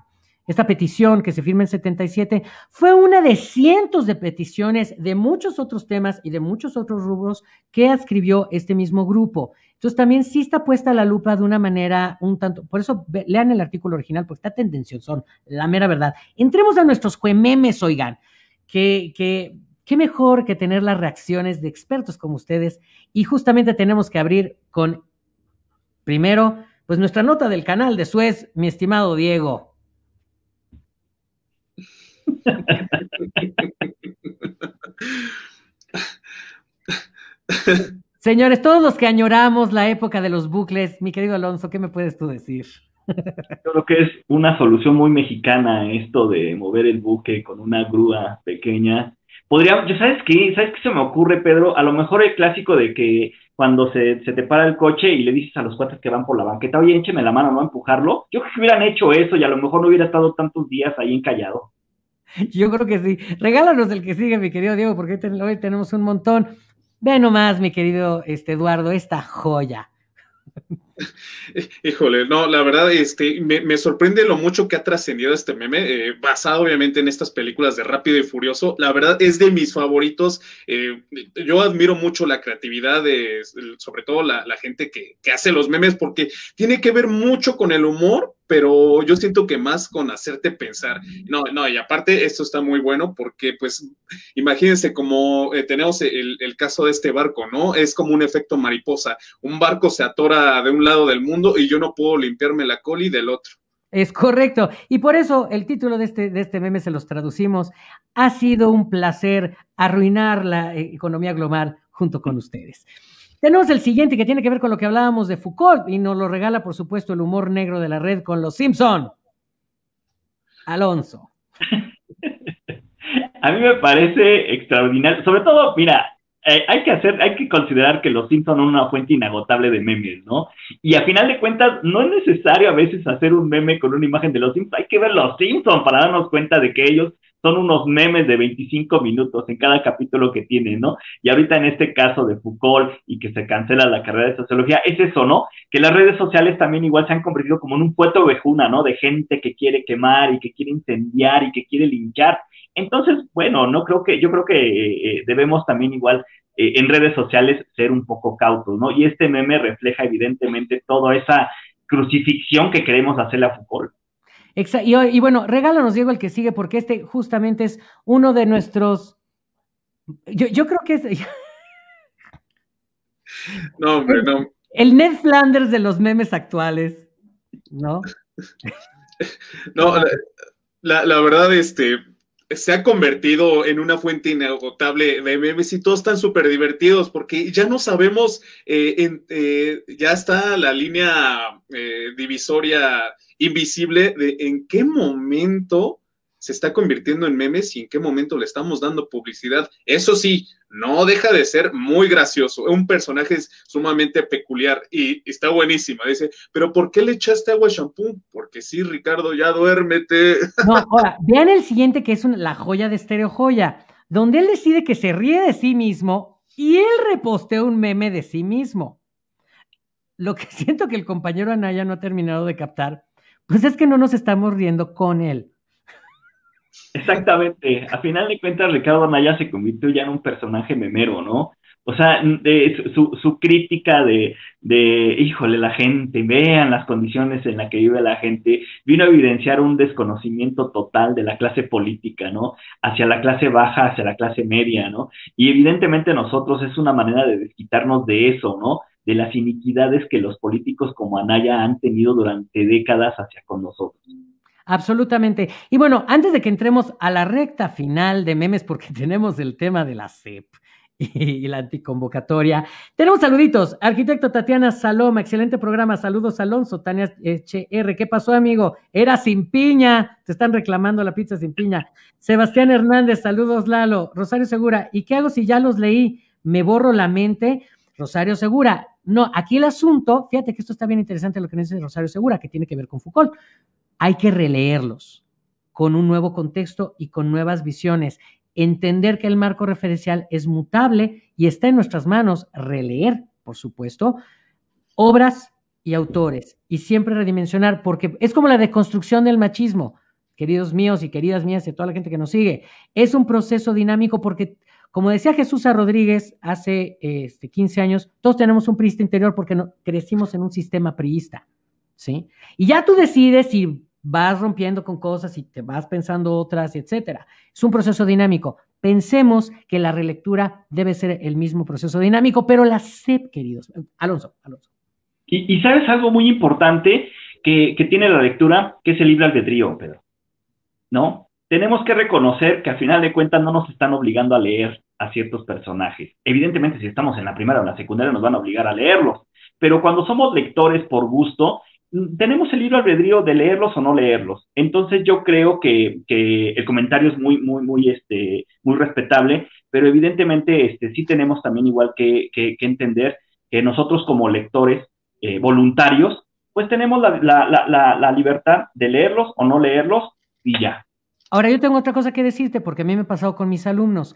esta petición que se firma en 77 fue una de cientos de peticiones de muchos otros temas y de muchos otros rubros que adscribió este mismo grupo. Entonces también sí está puesta la lupa de una manera un tanto, por eso lean el artículo original porque está son la mera verdad. Entremos a nuestros juememes, oigan, que, que qué mejor que tener las reacciones de expertos como ustedes y justamente tenemos que abrir con primero pues nuestra nota del canal de Suez, mi estimado Diego. Señores, todos los que añoramos la época de los bucles, mi querido Alonso, ¿qué me puedes tú decir? Yo creo que es una solución muy mexicana esto de mover el buque con una grúa pequeña. Podría, ¿sabes qué? ¿Sabes qué se me ocurre, Pedro? A lo mejor el clásico de que cuando se, te para el coche y le dices a los cuates que van por la banqueta, oye, écheme la mano, no empujarlo. Yo creo que hubieran hecho eso y a lo mejor no hubiera estado tantos días ahí encallado. Yo creo que sí. Regálanos el que sigue, mi querido Diego, porque hoy tenemos un montón. Ve nomás, mi querido este, Eduardo, esta joya. Híjole, no, la verdad, este, me, sorprende lo mucho que ha trascendido este meme, eh, basado obviamente en estas películas de Rápido y Furioso. La verdad es de mis favoritos. Eh, yo admiro mucho la creatividad sobre todo la, gente que, que hace los memes, porque tiene que ver mucho con el humor, pero yo siento que más con hacerte pensar. No, no, y aparte esto está muy bueno porque pues imagínense como eh, tenemos el, caso de este barco, ¿no? Es como un efecto mariposa. Un barco se atora de un lado del mundo y yo no puedo limpiarme la coli del otro. Es correcto. Y por eso el título de este, de este meme se los traducimos. Ha sido un placer arruinar la eh, economía global junto con ustedes. Tenemos el siguiente que tiene que ver con lo que hablábamos de Foucault y nos lo regala, por supuesto, el humor negro de la red con los Simpson. Alonso. A mí me parece extraordinario. Sobre todo, mira, eh, hay que hacer, hay que considerar que los Simpson son una fuente inagotable de memes, ¿no? Y a final de cuentas, no es necesario a veces hacer un meme con una imagen de los Simpsons. hay que ver los Simpsons para darnos cuenta de que ellos son unos memes de 25 minutos en cada capítulo que tiene, ¿no? Y ahorita en este caso de Foucault y que se cancela la carrera de sociología, es eso, ¿no? Que las redes sociales también igual se han convertido como en un puerto vejuna, ¿no? De gente que quiere quemar y que quiere incendiar y que quiere linchar. Entonces, bueno, no creo que, yo creo que eh, eh, debemos también igual eh, en redes sociales ser un poco cautos, ¿no? Y este meme refleja evidentemente toda esa crucifixión que queremos hacer a Foucault. Y, y, bueno, regálanos, Diego, el que sigue, porque este justamente es uno de nuestros. Yo, creo que es. no, hombre, no. El Ned Flanders de los memes actuales, ¿no? no, la, la, la verdad, este, se ha convertido en una fuente inagotable de memes y todos están súper divertidos porque ya no sabemos, eh, eh, ya está la línea eh, divisoria invisible de en qué momento se está convirtiendo en memes y en qué momento le estamos dando publicidad. Eso sí, no deja de ser muy gracioso. Un personaje es sumamente peculiar y está buenísima. Dice, pero ¿por qué le echaste agua a shampoo? Porque sí, Ricardo, ya duérmete. No, ahora, vean el siguiente que es la joya de Estereo Joya, donde él decide que se ríe de sí mismo y él repostea un meme de sí mismo. Lo que siento que el compañero Anaya no ha terminado de captar, pues es que no nos estamos riendo con él Exactamente. A final de cuentas, Ricardo Anaya se convirtió ya en un personaje memero, ¿no? O sea, su, su, crítica de, de, híjole, la gente, vean las condiciones en las que vive la gente, vino a evidenciar un desconocimiento total de la clase política, ¿no? Hacia la clase baja, hacia la clase media, ¿no? Y evidentemente nosotros es una manera de desquitarnos de eso, ¿no? De las iniquidades que los políticos como Anaya han tenido durante décadas hacia con nosotros. Absolutamente. Y bueno, antes de que entremos a la recta final de memes, porque tenemos el tema de la CEP y, la anticonvocatoria, tenemos saluditos. Arquitecto Tatiana Saloma, excelente programa. Saludos, Alonso. Tania HR, ¿qué pasó, amigo? Era sin piña. Te están reclamando la pizza sin piña. Sebastián Hernández, saludos, Lalo. Rosario Segura, ¿y qué hago si ya los leí? ¿Me borro la mente? Rosario Segura, no, aquí el asunto, fíjate que esto está bien interesante lo que dice Rosario Segura, que tiene que ver con Foucault hay que releerlos con un nuevo contexto y con nuevas visiones. Entender que el marco referencial es mutable y está en nuestras manos releer, por supuesto, obras y autores y siempre redimensionar, porque es como la deconstrucción del machismo, queridos míos y queridas mías y toda la gente que nos sigue. Es un proceso dinámico porque, como decía Jesús a Rodríguez hace este, 15 años, todos tenemos un priista interior porque no, crecimos en un sistema priista. ¿Sí? Y ya tú decides si vas rompiendo con cosas y te vas pensando otras, etcétera. Es un proceso dinámico. Pensemos que la relectura debe ser el mismo proceso dinámico, pero la SEP, queridos. Alonso, Alonso. Y, sabes algo muy importante que, tiene la lectura, que es el libre albedrío, Pedro. ¿No? Tenemos que reconocer que a final de cuentas no nos están obligando a leer a ciertos personajes. Evidentemente, si estamos en la primera o en la secundaria, nos van a obligar a leerlos. Pero cuando somos lectores por gusto, tenemos el libro albedrío de leerlos o no leerlos. Entonces yo creo que, el comentario es muy, muy, muy, este, muy respetable, pero evidentemente este, sí tenemos también igual que, entender que nosotros como lectores eh, voluntarios, pues tenemos la, la, libertad de leerlos o no leerlos y ya. Ahora yo tengo otra cosa que decirte porque a mí me ha pasado con mis alumnos.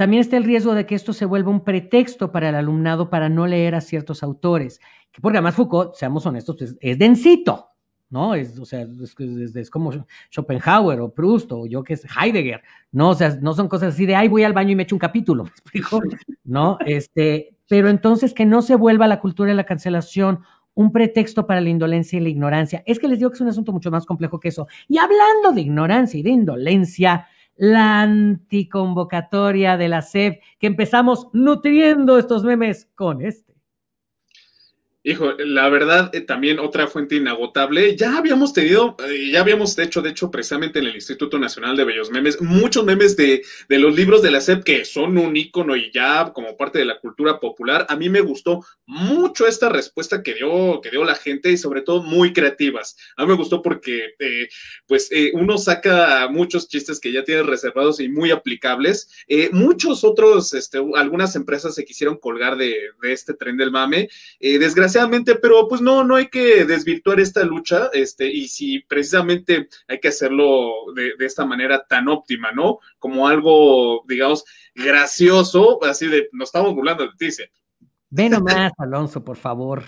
También está el riesgo de que esto se vuelva un pretexto para el alumnado para no leer a ciertos autores, porque además Foucault, seamos honestos, pues, es densito, ¿no? Es, o sea, es, como Schopenhauer o Proust o yo que es Heidegger, ¿no? O sea, no son cosas así de, ay, voy al baño y me echo un capítulo, ¿No? Este, pero entonces que no se vuelva la cultura de la cancelación un pretexto para la indolencia y la ignorancia. Es que les digo que es un asunto mucho más complejo que eso. Y hablando de ignorancia y de indolencia, la anticonvocatoria de la SEP, que empezamos nutriendo estos memes con este. Hijo, la verdad, eh, también otra fuente inagotable. Ya habíamos tenido, eh, ya habíamos hecho, de hecho, precisamente en el Instituto Nacional de Bellos Memes, muchos memes de, los libros de la SEP que son un icono y ya como parte de la cultura popular. A mí me gustó mucho esta respuesta que dio, que dio la gente y sobre todo muy creativas. A mí me gustó porque, eh, pues, uno saca muchos chistes que ya tienen reservados y muy aplicables. muchos otros, este, algunas empresas se quisieron colgar de, de este tren del mame. desgraciadamente, desgraciadamente, pero pues no, no hay que desvirtuar esta lucha, este, y si precisamente hay que hacerlo de, esta manera tan óptima, ¿no? Como algo, digamos, gracioso, así de, nos estamos burlando de ti, Ve nomás, Alonso, por favor.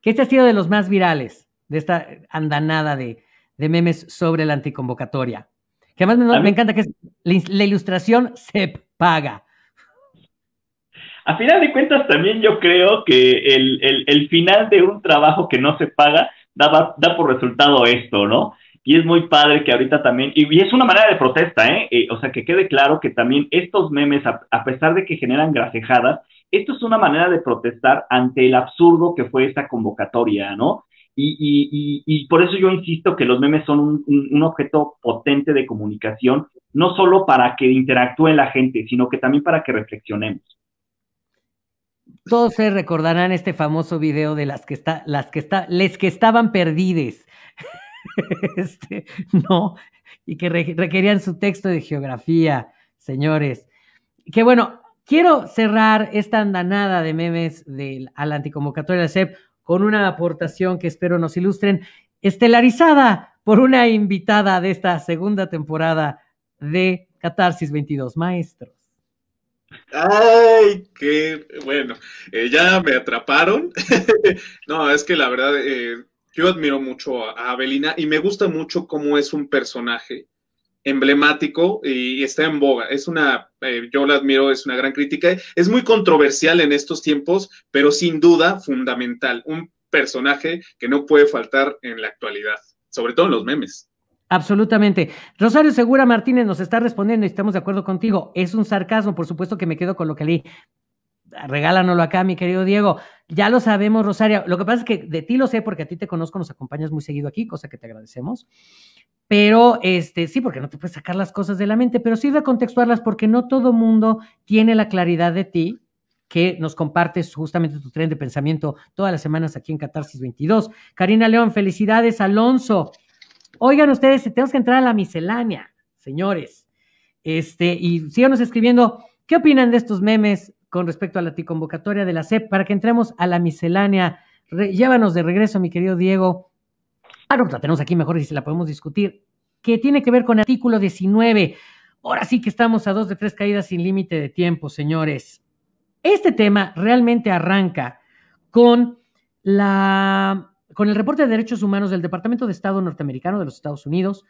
Que este ha sido de los más virales de esta andanada de, memes sobre la anticonvocatoria. Que además me, encanta que la, ilustración se paga. A final de cuentas, también yo creo que el, final de un trabajo que no se paga da, por resultado esto, ¿no? y es muy padre que ahorita también, y, es una manera de protesta, ¿eh? ¿eh? O sea, que quede claro que también estos memes, a, pesar de que generan grasejadas, esto es una manera de protestar ante el absurdo que fue esta convocatoria, ¿no? Y, por eso yo insisto que los memes son un, un, objeto potente de comunicación, no solo para que interactúe la gente, sino que también para que reflexionemos. Todos se recordarán este famoso video de las que está, las que está, les que estaban perdides. Este, no, y que requerían su texto de geografía, señores. Que bueno, quiero cerrar esta andanada de memes del a la anticonvocatoria e con una aportación que espero nos ilustren, estelarizada por una invitada de esta segunda temporada de Catarsis 22, maestro. Ay, qué bueno, eh, ya me atraparon. no, es que la verdad, eh, yo admiro mucho a, avelina y me gusta mucho cómo es un personaje emblemático y está en boga. Es una, eh, yo la admiro, es una gran crítica. Es muy controversial en estos tiempos, pero sin duda fundamental. Un personaje que no puede faltar en la actualidad, sobre todo en los memes. Absolutamente. Rosario Segura Martínez nos está respondiendo y estamos de acuerdo contigo. Es un sarcasmo, por supuesto que me quedo con lo que leí. Regálanoslo acá, mi querido Diego. Ya lo sabemos, Rosario. Lo que pasa es que de ti lo sé porque a ti te conozco, nos acompañas muy seguido aquí, cosa que te agradecemos. Pero este, sí, porque no te puedes sacar las cosas de la mente, pero sí recontextuarlas porque no todo mundo tiene la claridad de ti que nos compartes justamente tu tren de pensamiento todas las semanas aquí en Catarsis 22. Karina León, felicidades, Alonso. Oigan ustedes, tenemos que entrar a la miscelánea, señores. Este, y síganos escribiendo, ¿qué opinan de estos memes con respecto a la convocatoria de la CEP para que entremos a la miscelánea? llévanos de regreso, mi querido Diego. Ah, no, pues la tenemos aquí mejor y se la podemos discutir, que tiene que ver con el artículo 19. Ahora sí que estamos a dos de tres caídas sin límite de tiempo, señores. Este tema realmente arranca con la con el reporte de derechos humanos del Departamento de Estado norteamericano de los Estados Unidos,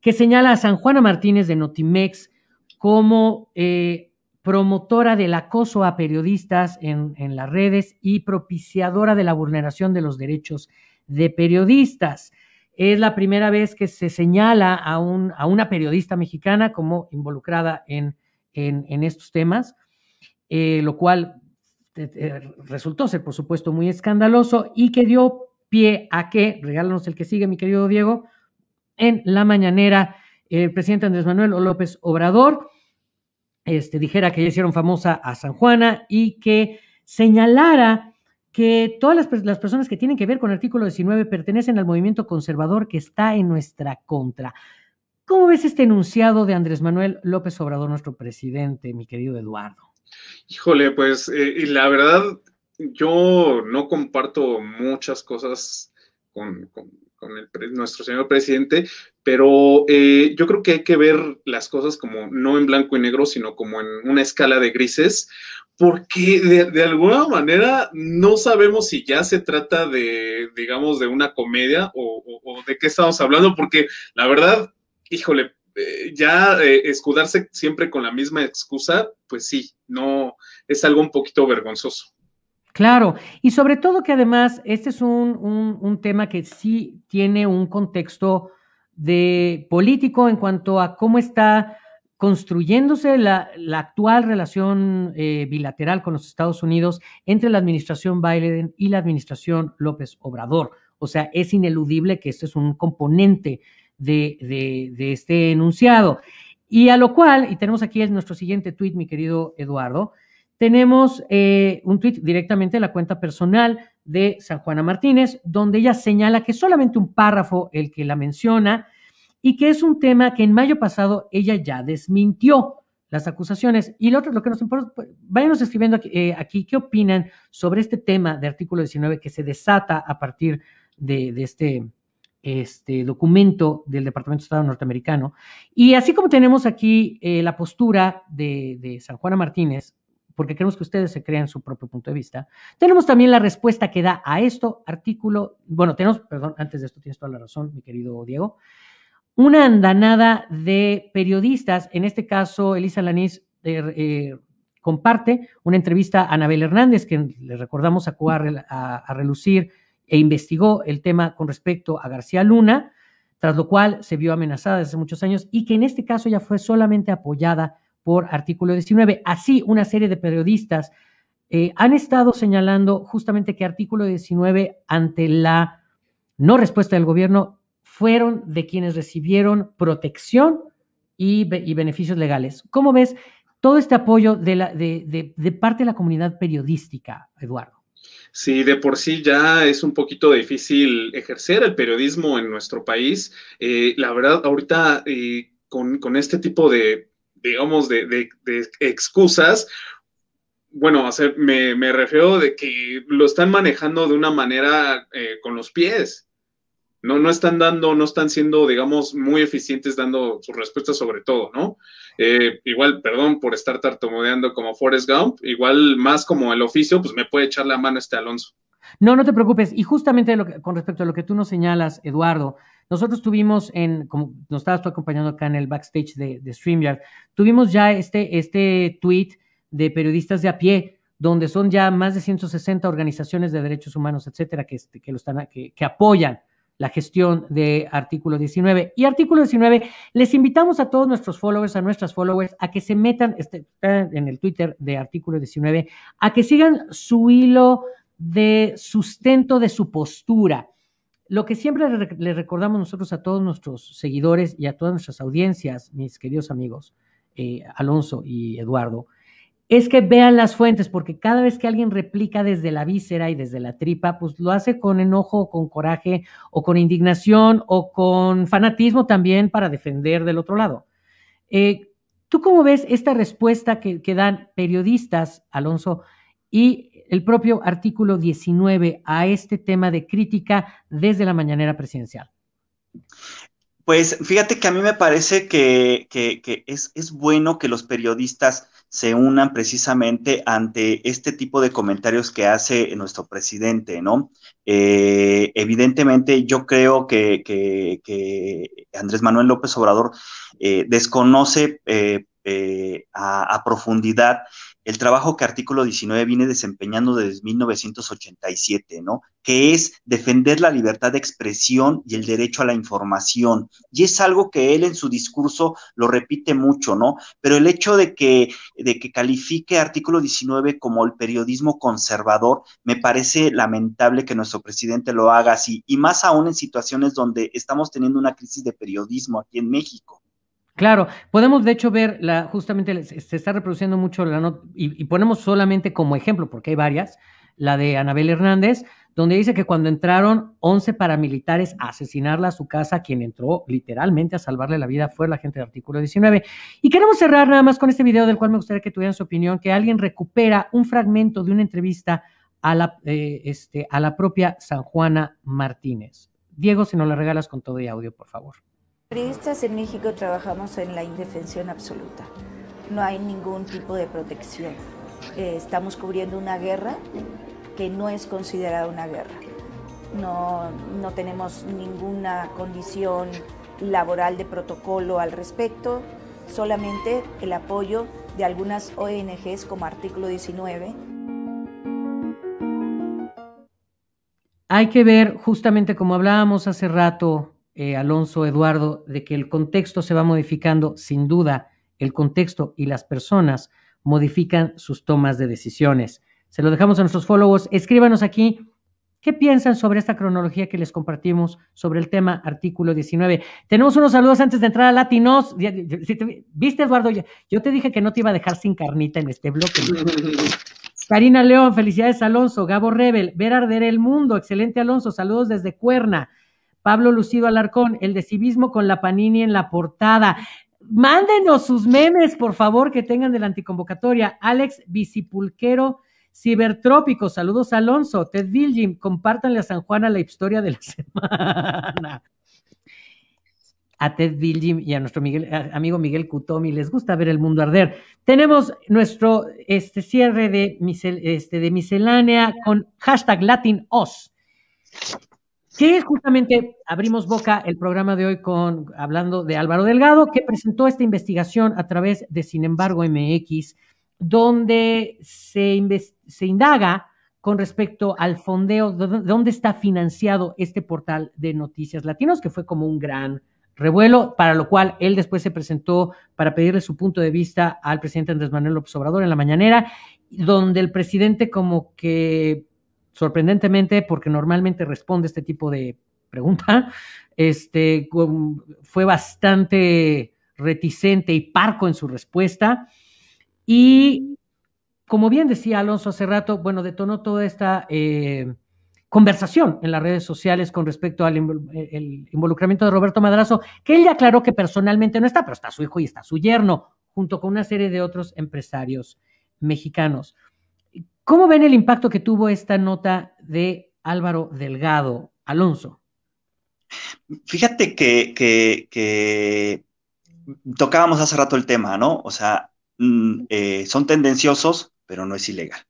que señala a San Juana Martínez de Notimex como eh, promotora del acoso a periodistas en, las redes y propiciadora de la vulneración de los derechos de periodistas. Es la primera vez que se señala a, una periodista mexicana como involucrada en, estos temas, eh, lo cual eh, resultó ser, por supuesto, muy escandaloso y que dio a que, regálanos el que sigue, mi querido Diego, en la mañanera, eh, el presidente Andrés Manuel López Obrador este, dijera que ya hicieron famosa a San Juana y que señalara que todas las, personas que tienen que ver con el artículo 19 pertenecen al movimiento conservador que está en nuestra contra. ¿Cómo ves este enunciado de Andrés Manuel López Obrador, nuestro presidente, mi querido Eduardo? Híjole, pues eh, la verdad yo no comparto muchas cosas con, nuestro señor presidente, pero eh, yo creo que hay que ver las cosas como no en blanco y negro, sino como en una escala de grises, porque de, alguna manera no sabemos si ya se trata de, digamos, de una comedia o, de qué estamos hablando, porque la verdad, híjole, eh, ya eh, escudarse siempre con la misma excusa, pues sí, no, es algo un poquito vergonzoso. Claro, y sobre todo que además este es un, tema que sí tiene un contexto de político en cuanto a cómo está construyéndose la, actual relación eh, bilateral con los Estados Unidos entre la administración Biden y la administración López Obrador. O sea, es ineludible que esto es un componente de, de, este enunciado. Y a lo cual, y tenemos aquí nuestro siguiente tuit, mi querido Eduardo, tenemos eh, un tweet directamente de la cuenta personal de San Juana Martínez, donde ella señala que solamente un párrafo el que la menciona y que es un tema que en mayo pasado ella ya desmintió las acusaciones. Y lo otro, lo que nos importa, pues, váyanos escribiendo eh, aquí, qué opinan sobre este tema de artículo 19 que se desata a partir de, este, este documento del Departamento de Estado norteamericano. Y así como tenemos aquí eh, la postura de, de San Juana Martínez porque queremos que ustedes se crean su propio punto de vista. Tenemos también la respuesta que da a esto, artículo, bueno, tenemos, perdón, antes de esto tienes toda la razón, mi querido Diego, una andanada de periodistas, en este caso, Elisa Lanís eh, eh, comparte una entrevista a Anabel Hernández, que le recordamos sacó a, relucir e investigó el tema con respecto a García Luna, tras lo cual se vio amenazada desde hace muchos años y que en este caso ya fue solamente apoyada por artículo 19. Así, una serie de periodistas eh, han estado señalando justamente que artículo 19 ante la no respuesta del gobierno fueron de quienes recibieron protección y, beneficios legales. ¿Cómo ves todo este apoyo de, la, de, de, parte de la comunidad periodística, Eduardo? Sí, de por sí ya es un poquito difícil ejercer el periodismo en nuestro país. Eh, la verdad, ahorita eh, con, este tipo de, digamos, de, excusas, bueno, me, me, refiero de que lo están manejando de una manera eh, con los pies. No, no están dando, no están siendo, digamos, muy eficientes dando sus respuestas sobre todo, ¿no? Eh, igual, perdón por estar tartamudeando como Forrest Gump, igual más como el oficio, pues me puede echar la mano este Alonso. No, no te preocupes. Y justamente lo con respecto a lo que tú nos señalas, Eduardo, nosotros tuvimos en, como nos estabas tú acompañando acá en el backstage de, StreamYard, tuvimos ya este, este tweet de periodistas de a pie, donde son ya más de 160 organizaciones de derechos humanos, etcétera, que, este, están, que, apoyan la gestión de artículo 19. Y artículo 19, les invitamos a todos nuestros followers, a nuestras followers, a que se metan este, eh, en el Twitter de artículo 19, a que sigan su hilo de sustento de su postura. Lo que siempre le recordamos nosotros a todos nuestros seguidores y a todas nuestras audiencias, mis queridos amigos, eh, Alonso y Eduardo, es que vean las fuentes, porque cada vez que alguien replica desde la víscera y desde la tripa, pues lo hace con enojo, o con coraje, o con indignación, o con fanatismo también para defender del otro lado. Eh, ¿Tú cómo ves esta respuesta que, que dan periodistas, Alonso, y el propio artículo 19 a este tema de crítica desde la mañanera presidencial? Pues fíjate que a mí me parece que, es, bueno que los periodistas se unan precisamente ante este tipo de comentarios que hace nuestro presidente, ¿no? Eh, evidentemente yo creo que, Andrés Manuel López Obrador eh, desconoce eh, a, profundidad el trabajo que artículo 19 viene desempeñando desde 1987, ¿no? Que es defender la libertad de expresión y el derecho a la información. Y es algo que él en su discurso lo repite mucho, ¿no? Pero el hecho de que, de que califique artículo 19 como el periodismo conservador, me parece lamentable que nuestro presidente lo haga así, y más aún en situaciones donde estamos teniendo una crisis de periodismo aquí en México. Claro, podemos de hecho ver, la, justamente se está reproduciendo mucho la nota, y, ponemos solamente como ejemplo, porque hay varias, la de Anabel Hernández, donde dice que cuando entraron 11 paramilitares a asesinarla a su casa, quien entró literalmente a salvarle la vida fue la gente del artículo 19. Y queremos cerrar nada más con este video del cual me gustaría que tuvieran su opinión, que alguien recupera un fragmento de una entrevista a la, eh, este, a la propia San Juana Martínez. Diego, si nos la regalas con todo y audio, por favor periodistas en México trabajamos en la indefensión absoluta. No hay ningún tipo de protección. Eh, estamos cubriendo una guerra que no es considerada una guerra. No, no tenemos ninguna condición laboral de protocolo al respecto, solamente el apoyo de algunas ONGs como artículo 19. Hay que ver justamente como hablábamos hace rato eh, Alonso Eduardo, de que el contexto se va modificando, sin duda, el contexto y las personas modifican sus tomas de decisiones. Se lo dejamos a nuestros followers. Escríbanos aquí ¿Qué piensan sobre esta cronología que les compartimos sobre el tema artículo 19? Tenemos unos saludos antes de entrar a Latinos. ¿Viste, Eduardo? Yo te dije que no te iba a dejar sin carnita en este bloque. Karina León, felicidades, Alonso. Gabo Rebel, ver arder el mundo. Excelente, Alonso. Saludos desde Cuerna. Pablo Lucido Alarcón, el de civismo con la panini en la portada. Mándenos sus memes, por favor, que tengan de la anticonvocatoria. Alex Bicipulquero Cibertrópico, saludos Alonso, Ted Vilgim, compártanle a San Juana la historia de la semana. A Ted Jim y a nuestro amigo Miguel Cutomi, les gusta ver el mundo arder. Tenemos nuestro este, cierre de, este, de miscelánea con hashtag LatinOS que justamente abrimos boca el programa de hoy con hablando de Álvaro Delgado, que presentó esta investigación a través de Sin embargo MX, donde se, se indaga con respecto al fondeo, de dónde está financiado este portal de noticias latinos, que fue como un gran revuelo, para lo cual él después se presentó para pedirle su punto de vista al presidente Andrés Manuel López Obrador en la mañanera, donde el presidente como que sorprendentemente, porque normalmente responde este tipo de pregunta, este, fue bastante reticente y parco en su respuesta. Y como bien decía Alonso hace rato, bueno, detonó toda esta eh, conversación en las redes sociales con respecto al eh, involucramiento de Roberto Madrazo, que él ya aclaró que personalmente no está, pero está su hijo y está su yerno, junto con una serie de otros empresarios mexicanos. ¿Cómo ven el impacto que tuvo esta nota de Álvaro Delgado Alonso? Fíjate que, tocábamos hace rato el tema, ¿no? O sea, mm, eh, son tendenciosos, pero no es ilegal.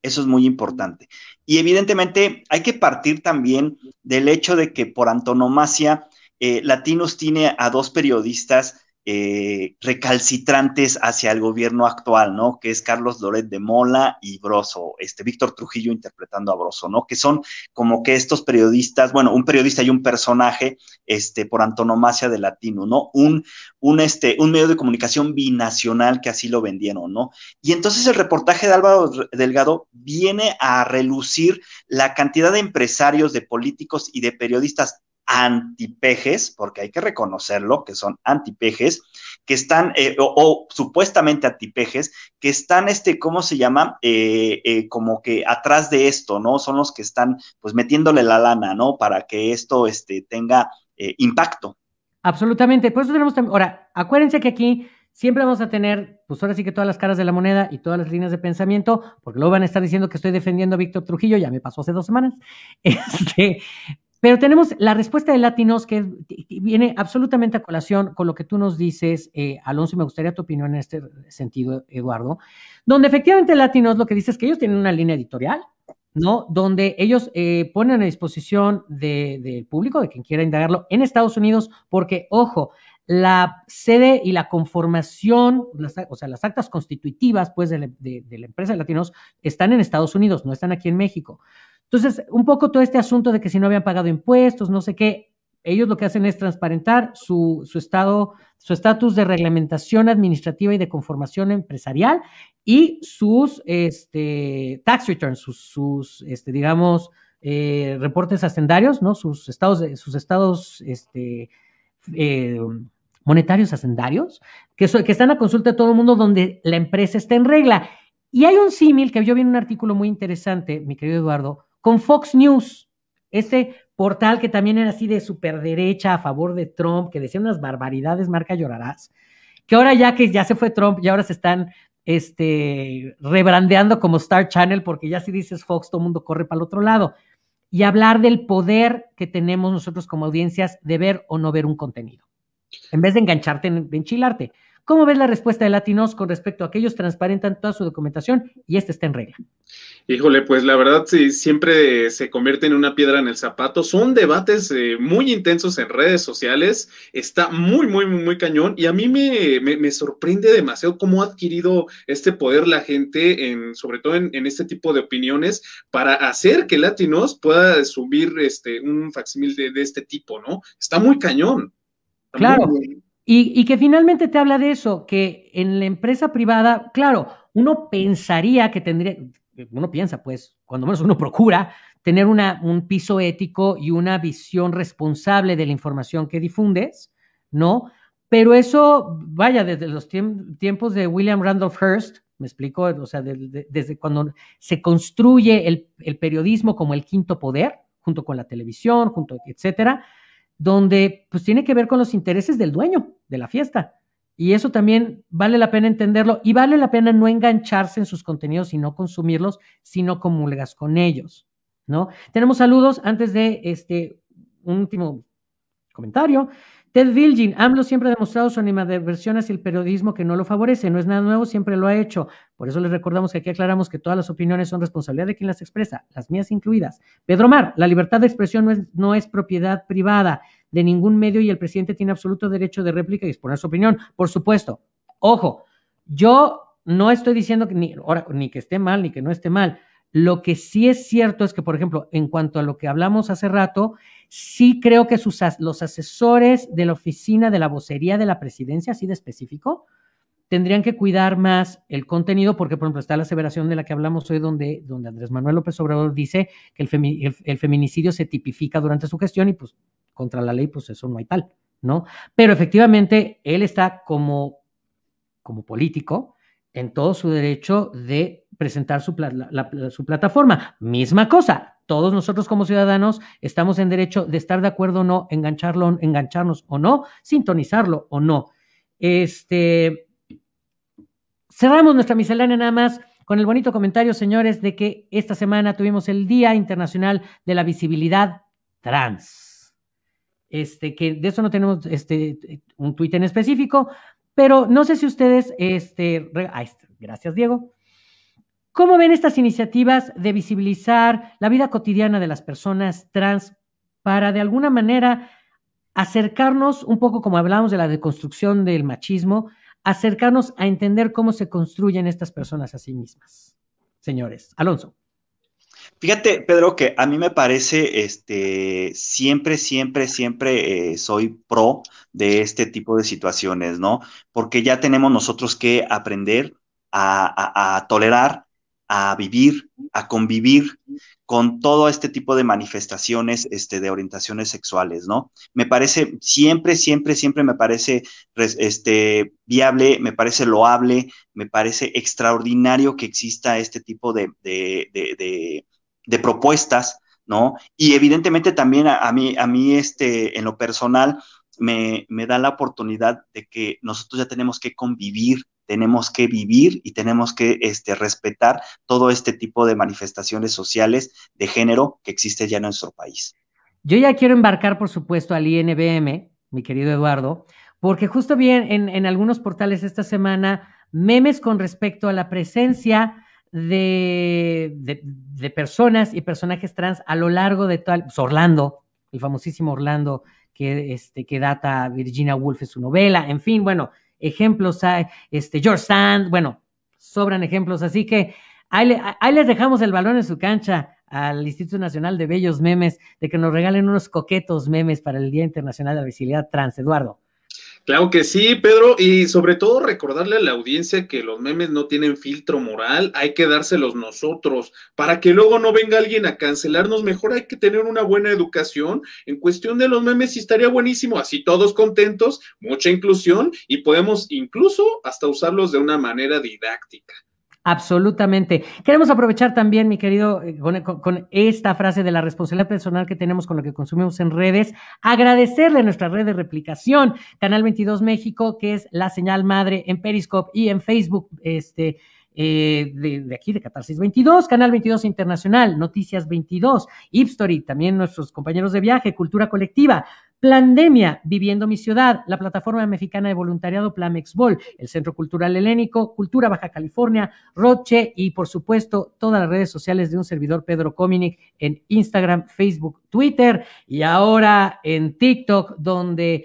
Eso es muy importante. Y evidentemente hay que partir también del hecho de que por antonomasia, eh, Latinos tiene a dos periodistas eh, recalcitrantes hacia el gobierno actual, ¿no? Que es Carlos Loret de Mola y Broso, este Víctor Trujillo interpretando a Broso, ¿no? Que son como que estos periodistas, bueno, un periodista y un personaje, este, por antonomasia de latino, ¿no? Un, un, este, un medio de comunicación binacional que así lo vendieron, ¿no? Y entonces el reportaje de Álvaro Delgado viene a relucir la cantidad de empresarios, de políticos y de periodistas antipejes, porque hay que reconocerlo, que son antipejes, que están, eh, o, supuestamente antipejes, que están, este, ¿cómo se llama? Eh, eh, como que atrás de esto, ¿no? Son los que están, pues, metiéndole la lana, ¿no? Para que esto, este, tenga impacto. Absolutamente. Por eso tenemos ahora, acuérdense que aquí siempre vamos a tener, pues ahora sí que todas las caras de la moneda y todas las líneas de pensamiento, porque luego van a estar diciendo que estoy defendiendo a Víctor Trujillo, ya me pasó hace dos semanas. Este, pero tenemos la respuesta de Latinos que viene absolutamente a colación con lo que tú nos dices, eh, Alonso, y me gustaría tu opinión en este sentido, Eduardo, donde efectivamente Latinos lo que dice es que ellos tienen una línea editorial, ¿no? Donde ellos eh, ponen a disposición del público, de quien quiera indagarlo, en Estados Unidos, porque, ojo, la sede y la conformación, o sea, las actas constitutivas pues, de, la empresa de latinos están en Estados Unidos, no están aquí en México. Entonces, un poco todo este asunto de que si no habían pagado impuestos, no sé qué, ellos lo que hacen es transparentar su, su estado, su estatus de reglamentación administrativa y de conformación empresarial y sus este, tax returns, sus, este, digamos, eh, reportes hacendarios, ¿no? Sus estados, sus estados, este, eh, monetarios hacendarios, que, están a consulta de todo el mundo donde la empresa está en regla. Y hay un símil que yo vi en un artículo muy interesante, mi querido Eduardo, con Fox News, este portal que también era así de superderecha a favor de Trump, que decía unas barbaridades, marca llorarás, que ahora ya que ya se fue Trump y ahora se están este, rebrandeando como Star Channel, porque ya si dices Fox, todo el mundo corre para el otro lado. Y hablar del poder que tenemos nosotros como audiencias de ver o no ver un contenido. En vez de engancharte en enchilarte. ¿Cómo ves la respuesta de Latinos con respecto a que ellos transparentan toda su documentación y este está en regla? Híjole, pues la verdad sí, siempre se convierte en una piedra en el zapato. Son debates eh, muy intensos en redes sociales. Está muy, muy, muy, muy cañón. Y a mí me, me, sorprende demasiado cómo ha adquirido este poder la gente, en, sobre todo en, en este tipo de opiniones, para hacer que Latinos pueda subir este, un facsímil de, de este tipo, ¿no? Está muy cañón. Claro. Y, y, que finalmente te habla de eso, que en la empresa privada, claro, uno pensaría que tendría, uno piensa, pues, cuando menos uno procura tener una, un piso ético y una visión responsable de la información que difundes, ¿no? Pero eso, vaya, desde los tiempos de William Randolph Hearst, me explico, o sea, desde cuando se construye el, el periodismo como el quinto poder, junto con la televisión, junto, etcétera, donde pues tiene que ver con los intereses del dueño de la fiesta. Y eso también vale la pena entenderlo y vale la pena no engancharse en sus contenidos y no consumirlos sino no comulgas con ellos, ¿no? Tenemos saludos antes de este último comentario. Ted Vilgin, AMLO siempre ha demostrado su animadversión hacia el periodismo que no lo favorece, no es nada nuevo, siempre lo ha hecho. Por eso les recordamos que aquí aclaramos que todas las opiniones son responsabilidad de quien las expresa, las mías incluidas. Pedro Mar, la libertad de expresión no es, no es propiedad privada de ningún medio y el presidente tiene absoluto derecho de réplica y exponer su opinión. Por supuesto, ojo, yo no estoy diciendo que ni, ahora, ni que esté mal, ni que no esté mal. Lo que sí es cierto es que, por ejemplo, en cuanto a lo que hablamos hace rato, sí creo que sus, los asesores de la oficina de la vocería de la presidencia, así de específico, tendrían que cuidar más el contenido, porque, por ejemplo, está la aseveración de la que hablamos hoy, donde, donde Andrés Manuel López Obrador dice que el, feminicidio se tipifica durante su gestión y, pues, contra la ley, pues eso no hay tal, ¿no? Pero efectivamente, él está como, como político en todo su derecho de presentar su, plataforma. Misma cosa, todos nosotros como ciudadanos estamos en derecho de estar de acuerdo o no, engancharlo, engancharnos o no, sintonizarlo o no. Este, cerramos nuestra miscelánea nada más con el bonito comentario, señores, de que esta semana tuvimos el Día Internacional de la Visibilidad Trans. Este, que de eso no tenemos este, un tuit en específico, pero no sé si ustedes, este, gracias Diego, ¿Cómo ven estas iniciativas de visibilizar la vida cotidiana de las personas trans para de alguna manera acercarnos un poco como hablamos de la deconstrucción del machismo, acercarnos a entender cómo se construyen estas personas a sí mismas? Señores, Alonso. Fíjate, Pedro, que a mí me parece, este, siempre, siempre, siempre eh, soy pro de este tipo de situaciones, ¿no? Porque ya tenemos nosotros que aprender a tolerar a vivir, a convivir con todo este tipo de manifestaciones este, de orientaciones sexuales, ¿no? Me parece, siempre, siempre, siempre me parece este, viable, me parece loable, me parece extraordinario que exista este tipo de, de, de, propuestas, ¿no? Y evidentemente también a, a, mí, a mí este, en lo personal, me, me da la oportunidad de que nosotros ya tenemos que convivir tenemos que vivir y tenemos que este, respetar todo este tipo de manifestaciones sociales de género que existe ya en nuestro país. Yo ya quiero embarcar, por supuesto, al INBM, mi querido Eduardo, porque justo bien en, algunos portales esta semana memes con respecto a la presencia de, personas y personajes trans a lo largo de todo, pues, Orlando, el famosísimo Orlando que, este, que data Virginia Woolf en su novela, en fin, bueno, ejemplos, este, George Sand, bueno, sobran ejemplos, así que ahí, ahí les dejamos el balón en su cancha al Instituto Nacional de Bellos Memes, de que nos regalen unos coquetos memes para el Día Internacional de la Visibilidad Trans, Eduardo. Claro que sí, Pedro, y sobre todo recordarle a la audiencia que los memes no tienen filtro moral, hay que dárselos nosotros, para que luego no venga alguien a cancelarnos, mejor hay que tener una buena educación. En cuestión de los memes y estaría buenísimo, así todos contentos, mucha inclusión y podemos incluso hasta usarlos de una manera didáctica. Absolutamente. Queremos aprovechar también, mi querido, eh, con, esta frase de la responsabilidad personal que tenemos con lo que consumimos en redes, agradecerle a nuestra red de replicación, Canal 22 México, que es la señal madre en Periscope y en Facebook, este, eh, de, aquí de Catarsis 22, Canal 22 Internacional, Noticias 22, Hipstory, también nuestros compañeros de viaje, Cultura Colectiva, Plandemia, Viviendo mi Ciudad, la Plataforma Mexicana de Voluntariado Plamexbol, el Centro Cultural Helénico, Cultura Baja California, Roche y, por supuesto, todas las redes sociales de un servidor Pedro Cominic en Instagram, Facebook, Twitter y ahora en TikTok, donde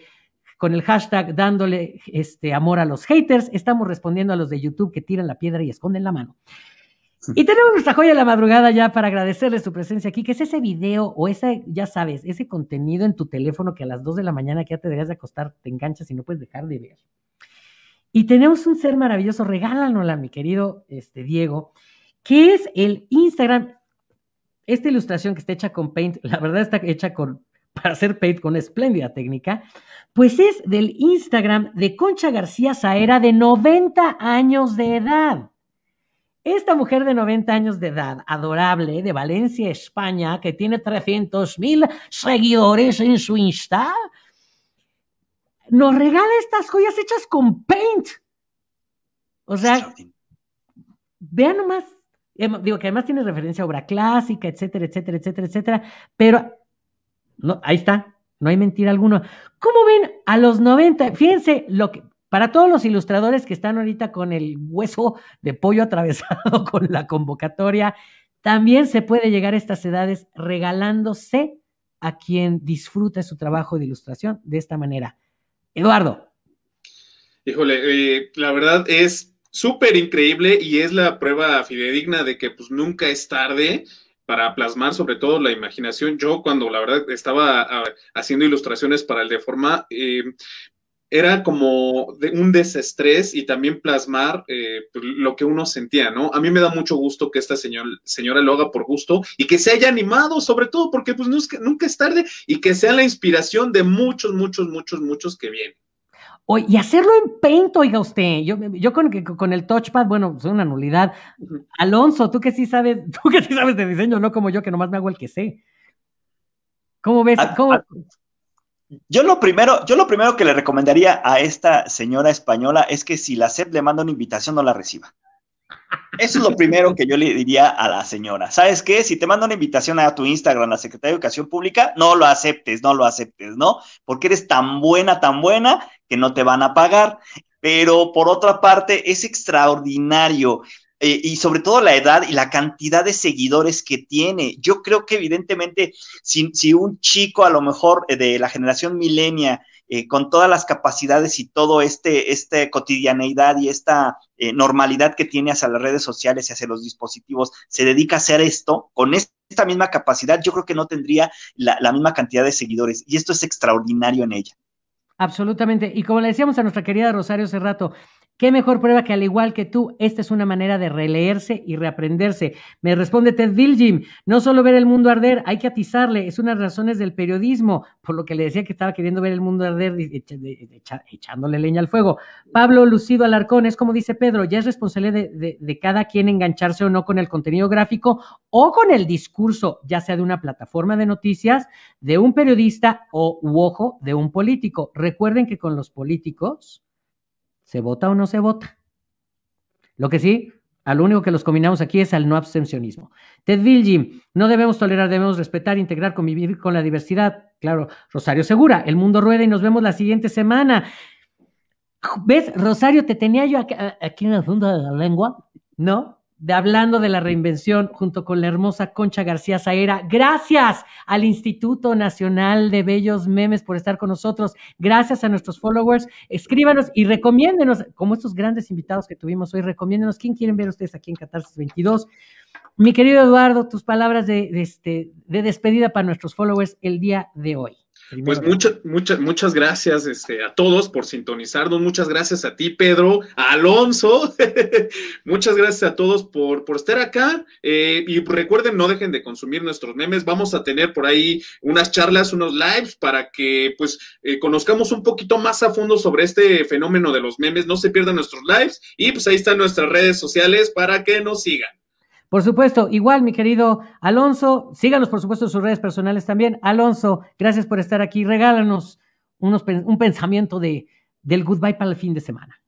con el hashtag dándole este amor a los haters, estamos respondiendo a los de YouTube que tiran la piedra y esconden la mano. Y tenemos nuestra joya de la madrugada ya para agradecerle su presencia aquí, que es ese video o ese, ya sabes, ese contenido en tu teléfono que a las 2 de la mañana que ya te deberías de acostar, te enganchas y no puedes dejar de ver. Y tenemos un ser maravilloso, regálanosla, mi querido este, Diego, que es el Instagram. Esta ilustración que está hecha con Paint, la verdad está hecha con, para hacer Paint con espléndida técnica, pues es del Instagram de Concha García Saera de 90 años de edad. Esta mujer de 90 años de edad, adorable, de Valencia, España, que tiene 300 mil seguidores en su Insta, nos regala estas joyas hechas con paint. O sea, vean nomás, digo que además tiene referencia a obra clásica, etcétera, etcétera, etcétera, etcétera, pero ahí está, no hay mentira alguna. ¿Cómo ven a los 90? Fíjense lo que, para todos los ilustradores que están ahorita con el hueso de pollo atravesado con la convocatoria, también se puede llegar a estas edades regalándose a quien disfruta su trabajo de ilustración de esta manera. Eduardo. Híjole, eh, la verdad es súper increíble y es la prueba fidedigna de que pues nunca es tarde para plasmar sobre todo la imaginación. Yo cuando la verdad estaba ah, haciendo ilustraciones para el de forma, eh, era como de un desestrés y también plasmar eh, pues, lo que uno sentía, ¿no? A mí me da mucho gusto que esta señor, señora lo haga por gusto y que se haya animado, sobre todo porque pues nunca, es tarde y que sea la inspiración de muchos, muchos, muchos, muchos que vienen. Hoy y hacerlo en paint, oiga usted. Yo, con, el touchpad, bueno, es pues, una nulidad. Alonso, tú que sí sabes, tú que sí sabes de diseño, no como yo que nomás me hago el que sé. ¿Cómo ves? Ah, ¿Cómo? Ah, yo lo, primero, yo lo primero que le recomendaría a esta señora española es que si la SEP le manda una invitación, no la reciba. Eso es lo primero que yo le diría a la señora. ¿Sabes qué? Si te manda una invitación a tu Instagram, la Secretaría de Educación Pública, no lo aceptes, no lo aceptes, ¿no? Porque eres tan buena, tan buena, que no te van a pagar. Pero por otra parte, es extraordinario eh, y sobre todo la edad y la cantidad de seguidores que tiene. Yo creo que evidentemente si, un chico a lo mejor eh, de la generación milenia eh, con todas las capacidades y todo este, este cotidianeidad y esta normalidad que tiene hacia las redes sociales y hacia los dispositivos, se dedica a hacer esto con esta misma capacidad, yo creo que no tendría la, la misma cantidad de seguidores. Y esto es extraordinario en ella. Absolutamente. Y como le decíamos a nuestra querida Rosario hace rato, ¿Qué mejor prueba que al igual que tú, esta es una manera de releerse y reaprenderse? Me responde Ted Jim. no solo ver el mundo arder, hay que atizarle, es una de las razones del periodismo, por lo que le decía que estaba queriendo ver el mundo arder echándole leña al fuego. Pablo Lucido Alarcón, es como dice Pedro, ya es responsable de, cada quien engancharse o no con el contenido gráfico o con el discurso, ya sea de una plataforma de noticias, de un periodista o, ojo, de un político. Recuerden que con los políticos ¿Se vota o no se vota? Lo que sí, al único que los combinamos aquí es al no abstencionismo. Ted Vilji, no debemos tolerar, debemos respetar, integrar, convivir con la diversidad. Claro, Rosario Segura, el mundo rueda y nos vemos la siguiente semana. ¿Ves, Rosario, te tenía yo aquí, aquí en el fondo de la lengua? ¿No? de Hablando de la Reinvención junto con la hermosa Concha García Saera. Gracias al Instituto Nacional de Bellos Memes por estar con nosotros. Gracias a nuestros followers. Escríbanos y recomiéndenos, como estos grandes invitados que tuvimos hoy, recomiéndenos quién quieren ver ustedes aquí en Catarsis 22. Mi querido Eduardo, tus palabras de, este, de despedida para nuestros followers el día de hoy. Pues muchas, muchas, muchas gracias este, a todos por sintonizarnos. Muchas gracias a ti, Pedro, a Alonso. muchas gracias a todos por, estar acá. Eh, y recuerden, no dejen de consumir nuestros memes. Vamos a tener por ahí unas charlas, unos lives para que pues eh, conozcamos un poquito más a fondo sobre este fenómeno de los memes. No se pierdan nuestros lives. Y pues ahí están nuestras redes sociales para que nos sigan. Por supuesto, igual, mi querido Alonso, síganos, por supuesto, en sus redes personales también. Alonso, gracias por estar aquí. Regálanos un pensamiento de, del goodbye para el fin de semana.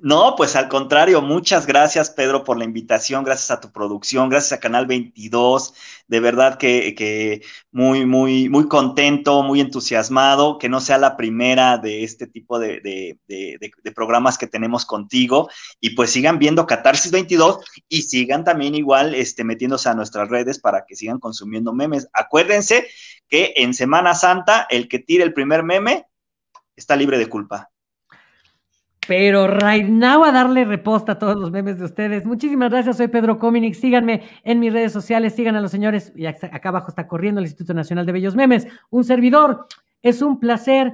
No, pues al contrario, muchas gracias Pedro por la invitación, gracias a tu producción, gracias a Canal 22, de verdad que, muy, muy, muy contento, muy entusiasmado, que no sea la primera de este tipo de, programas que tenemos contigo y pues sigan viendo Catarsis 22 y sigan también igual este, metiéndose a nuestras redes para que sigan consumiendo memes. Acuérdense que en Semana Santa el que tire el primer meme está libre de culpa. Pero right now a darle reposta a todos los memes de ustedes. Muchísimas gracias, soy Pedro Cominix. Síganme en mis redes sociales, sigan a los señores. Y acá abajo está corriendo el Instituto Nacional de Bellos Memes. Un servidor, es un placer.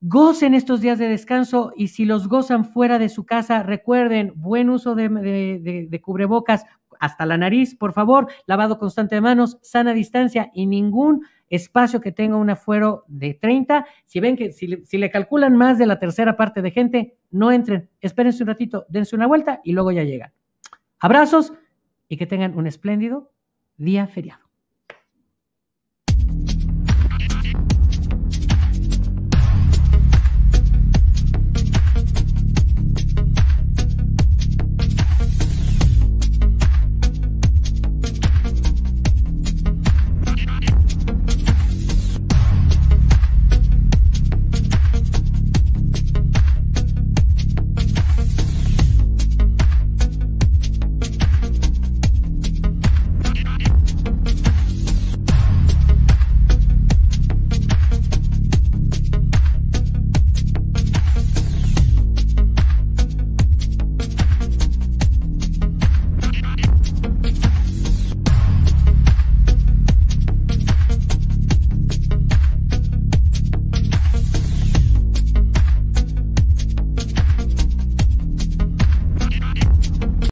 Gocen estos días de descanso y si los gozan fuera de su casa, recuerden, buen uso de cubrebocas hasta la nariz, por favor, lavado constante de manos, sana distancia y ningún espacio que tenga un afuero de 30. Si ven que si, le calculan más de la tercera parte de gente, no entren, espérense un ratito, dense una vuelta y luego ya llegan. Abrazos y que tengan un espléndido día feriado.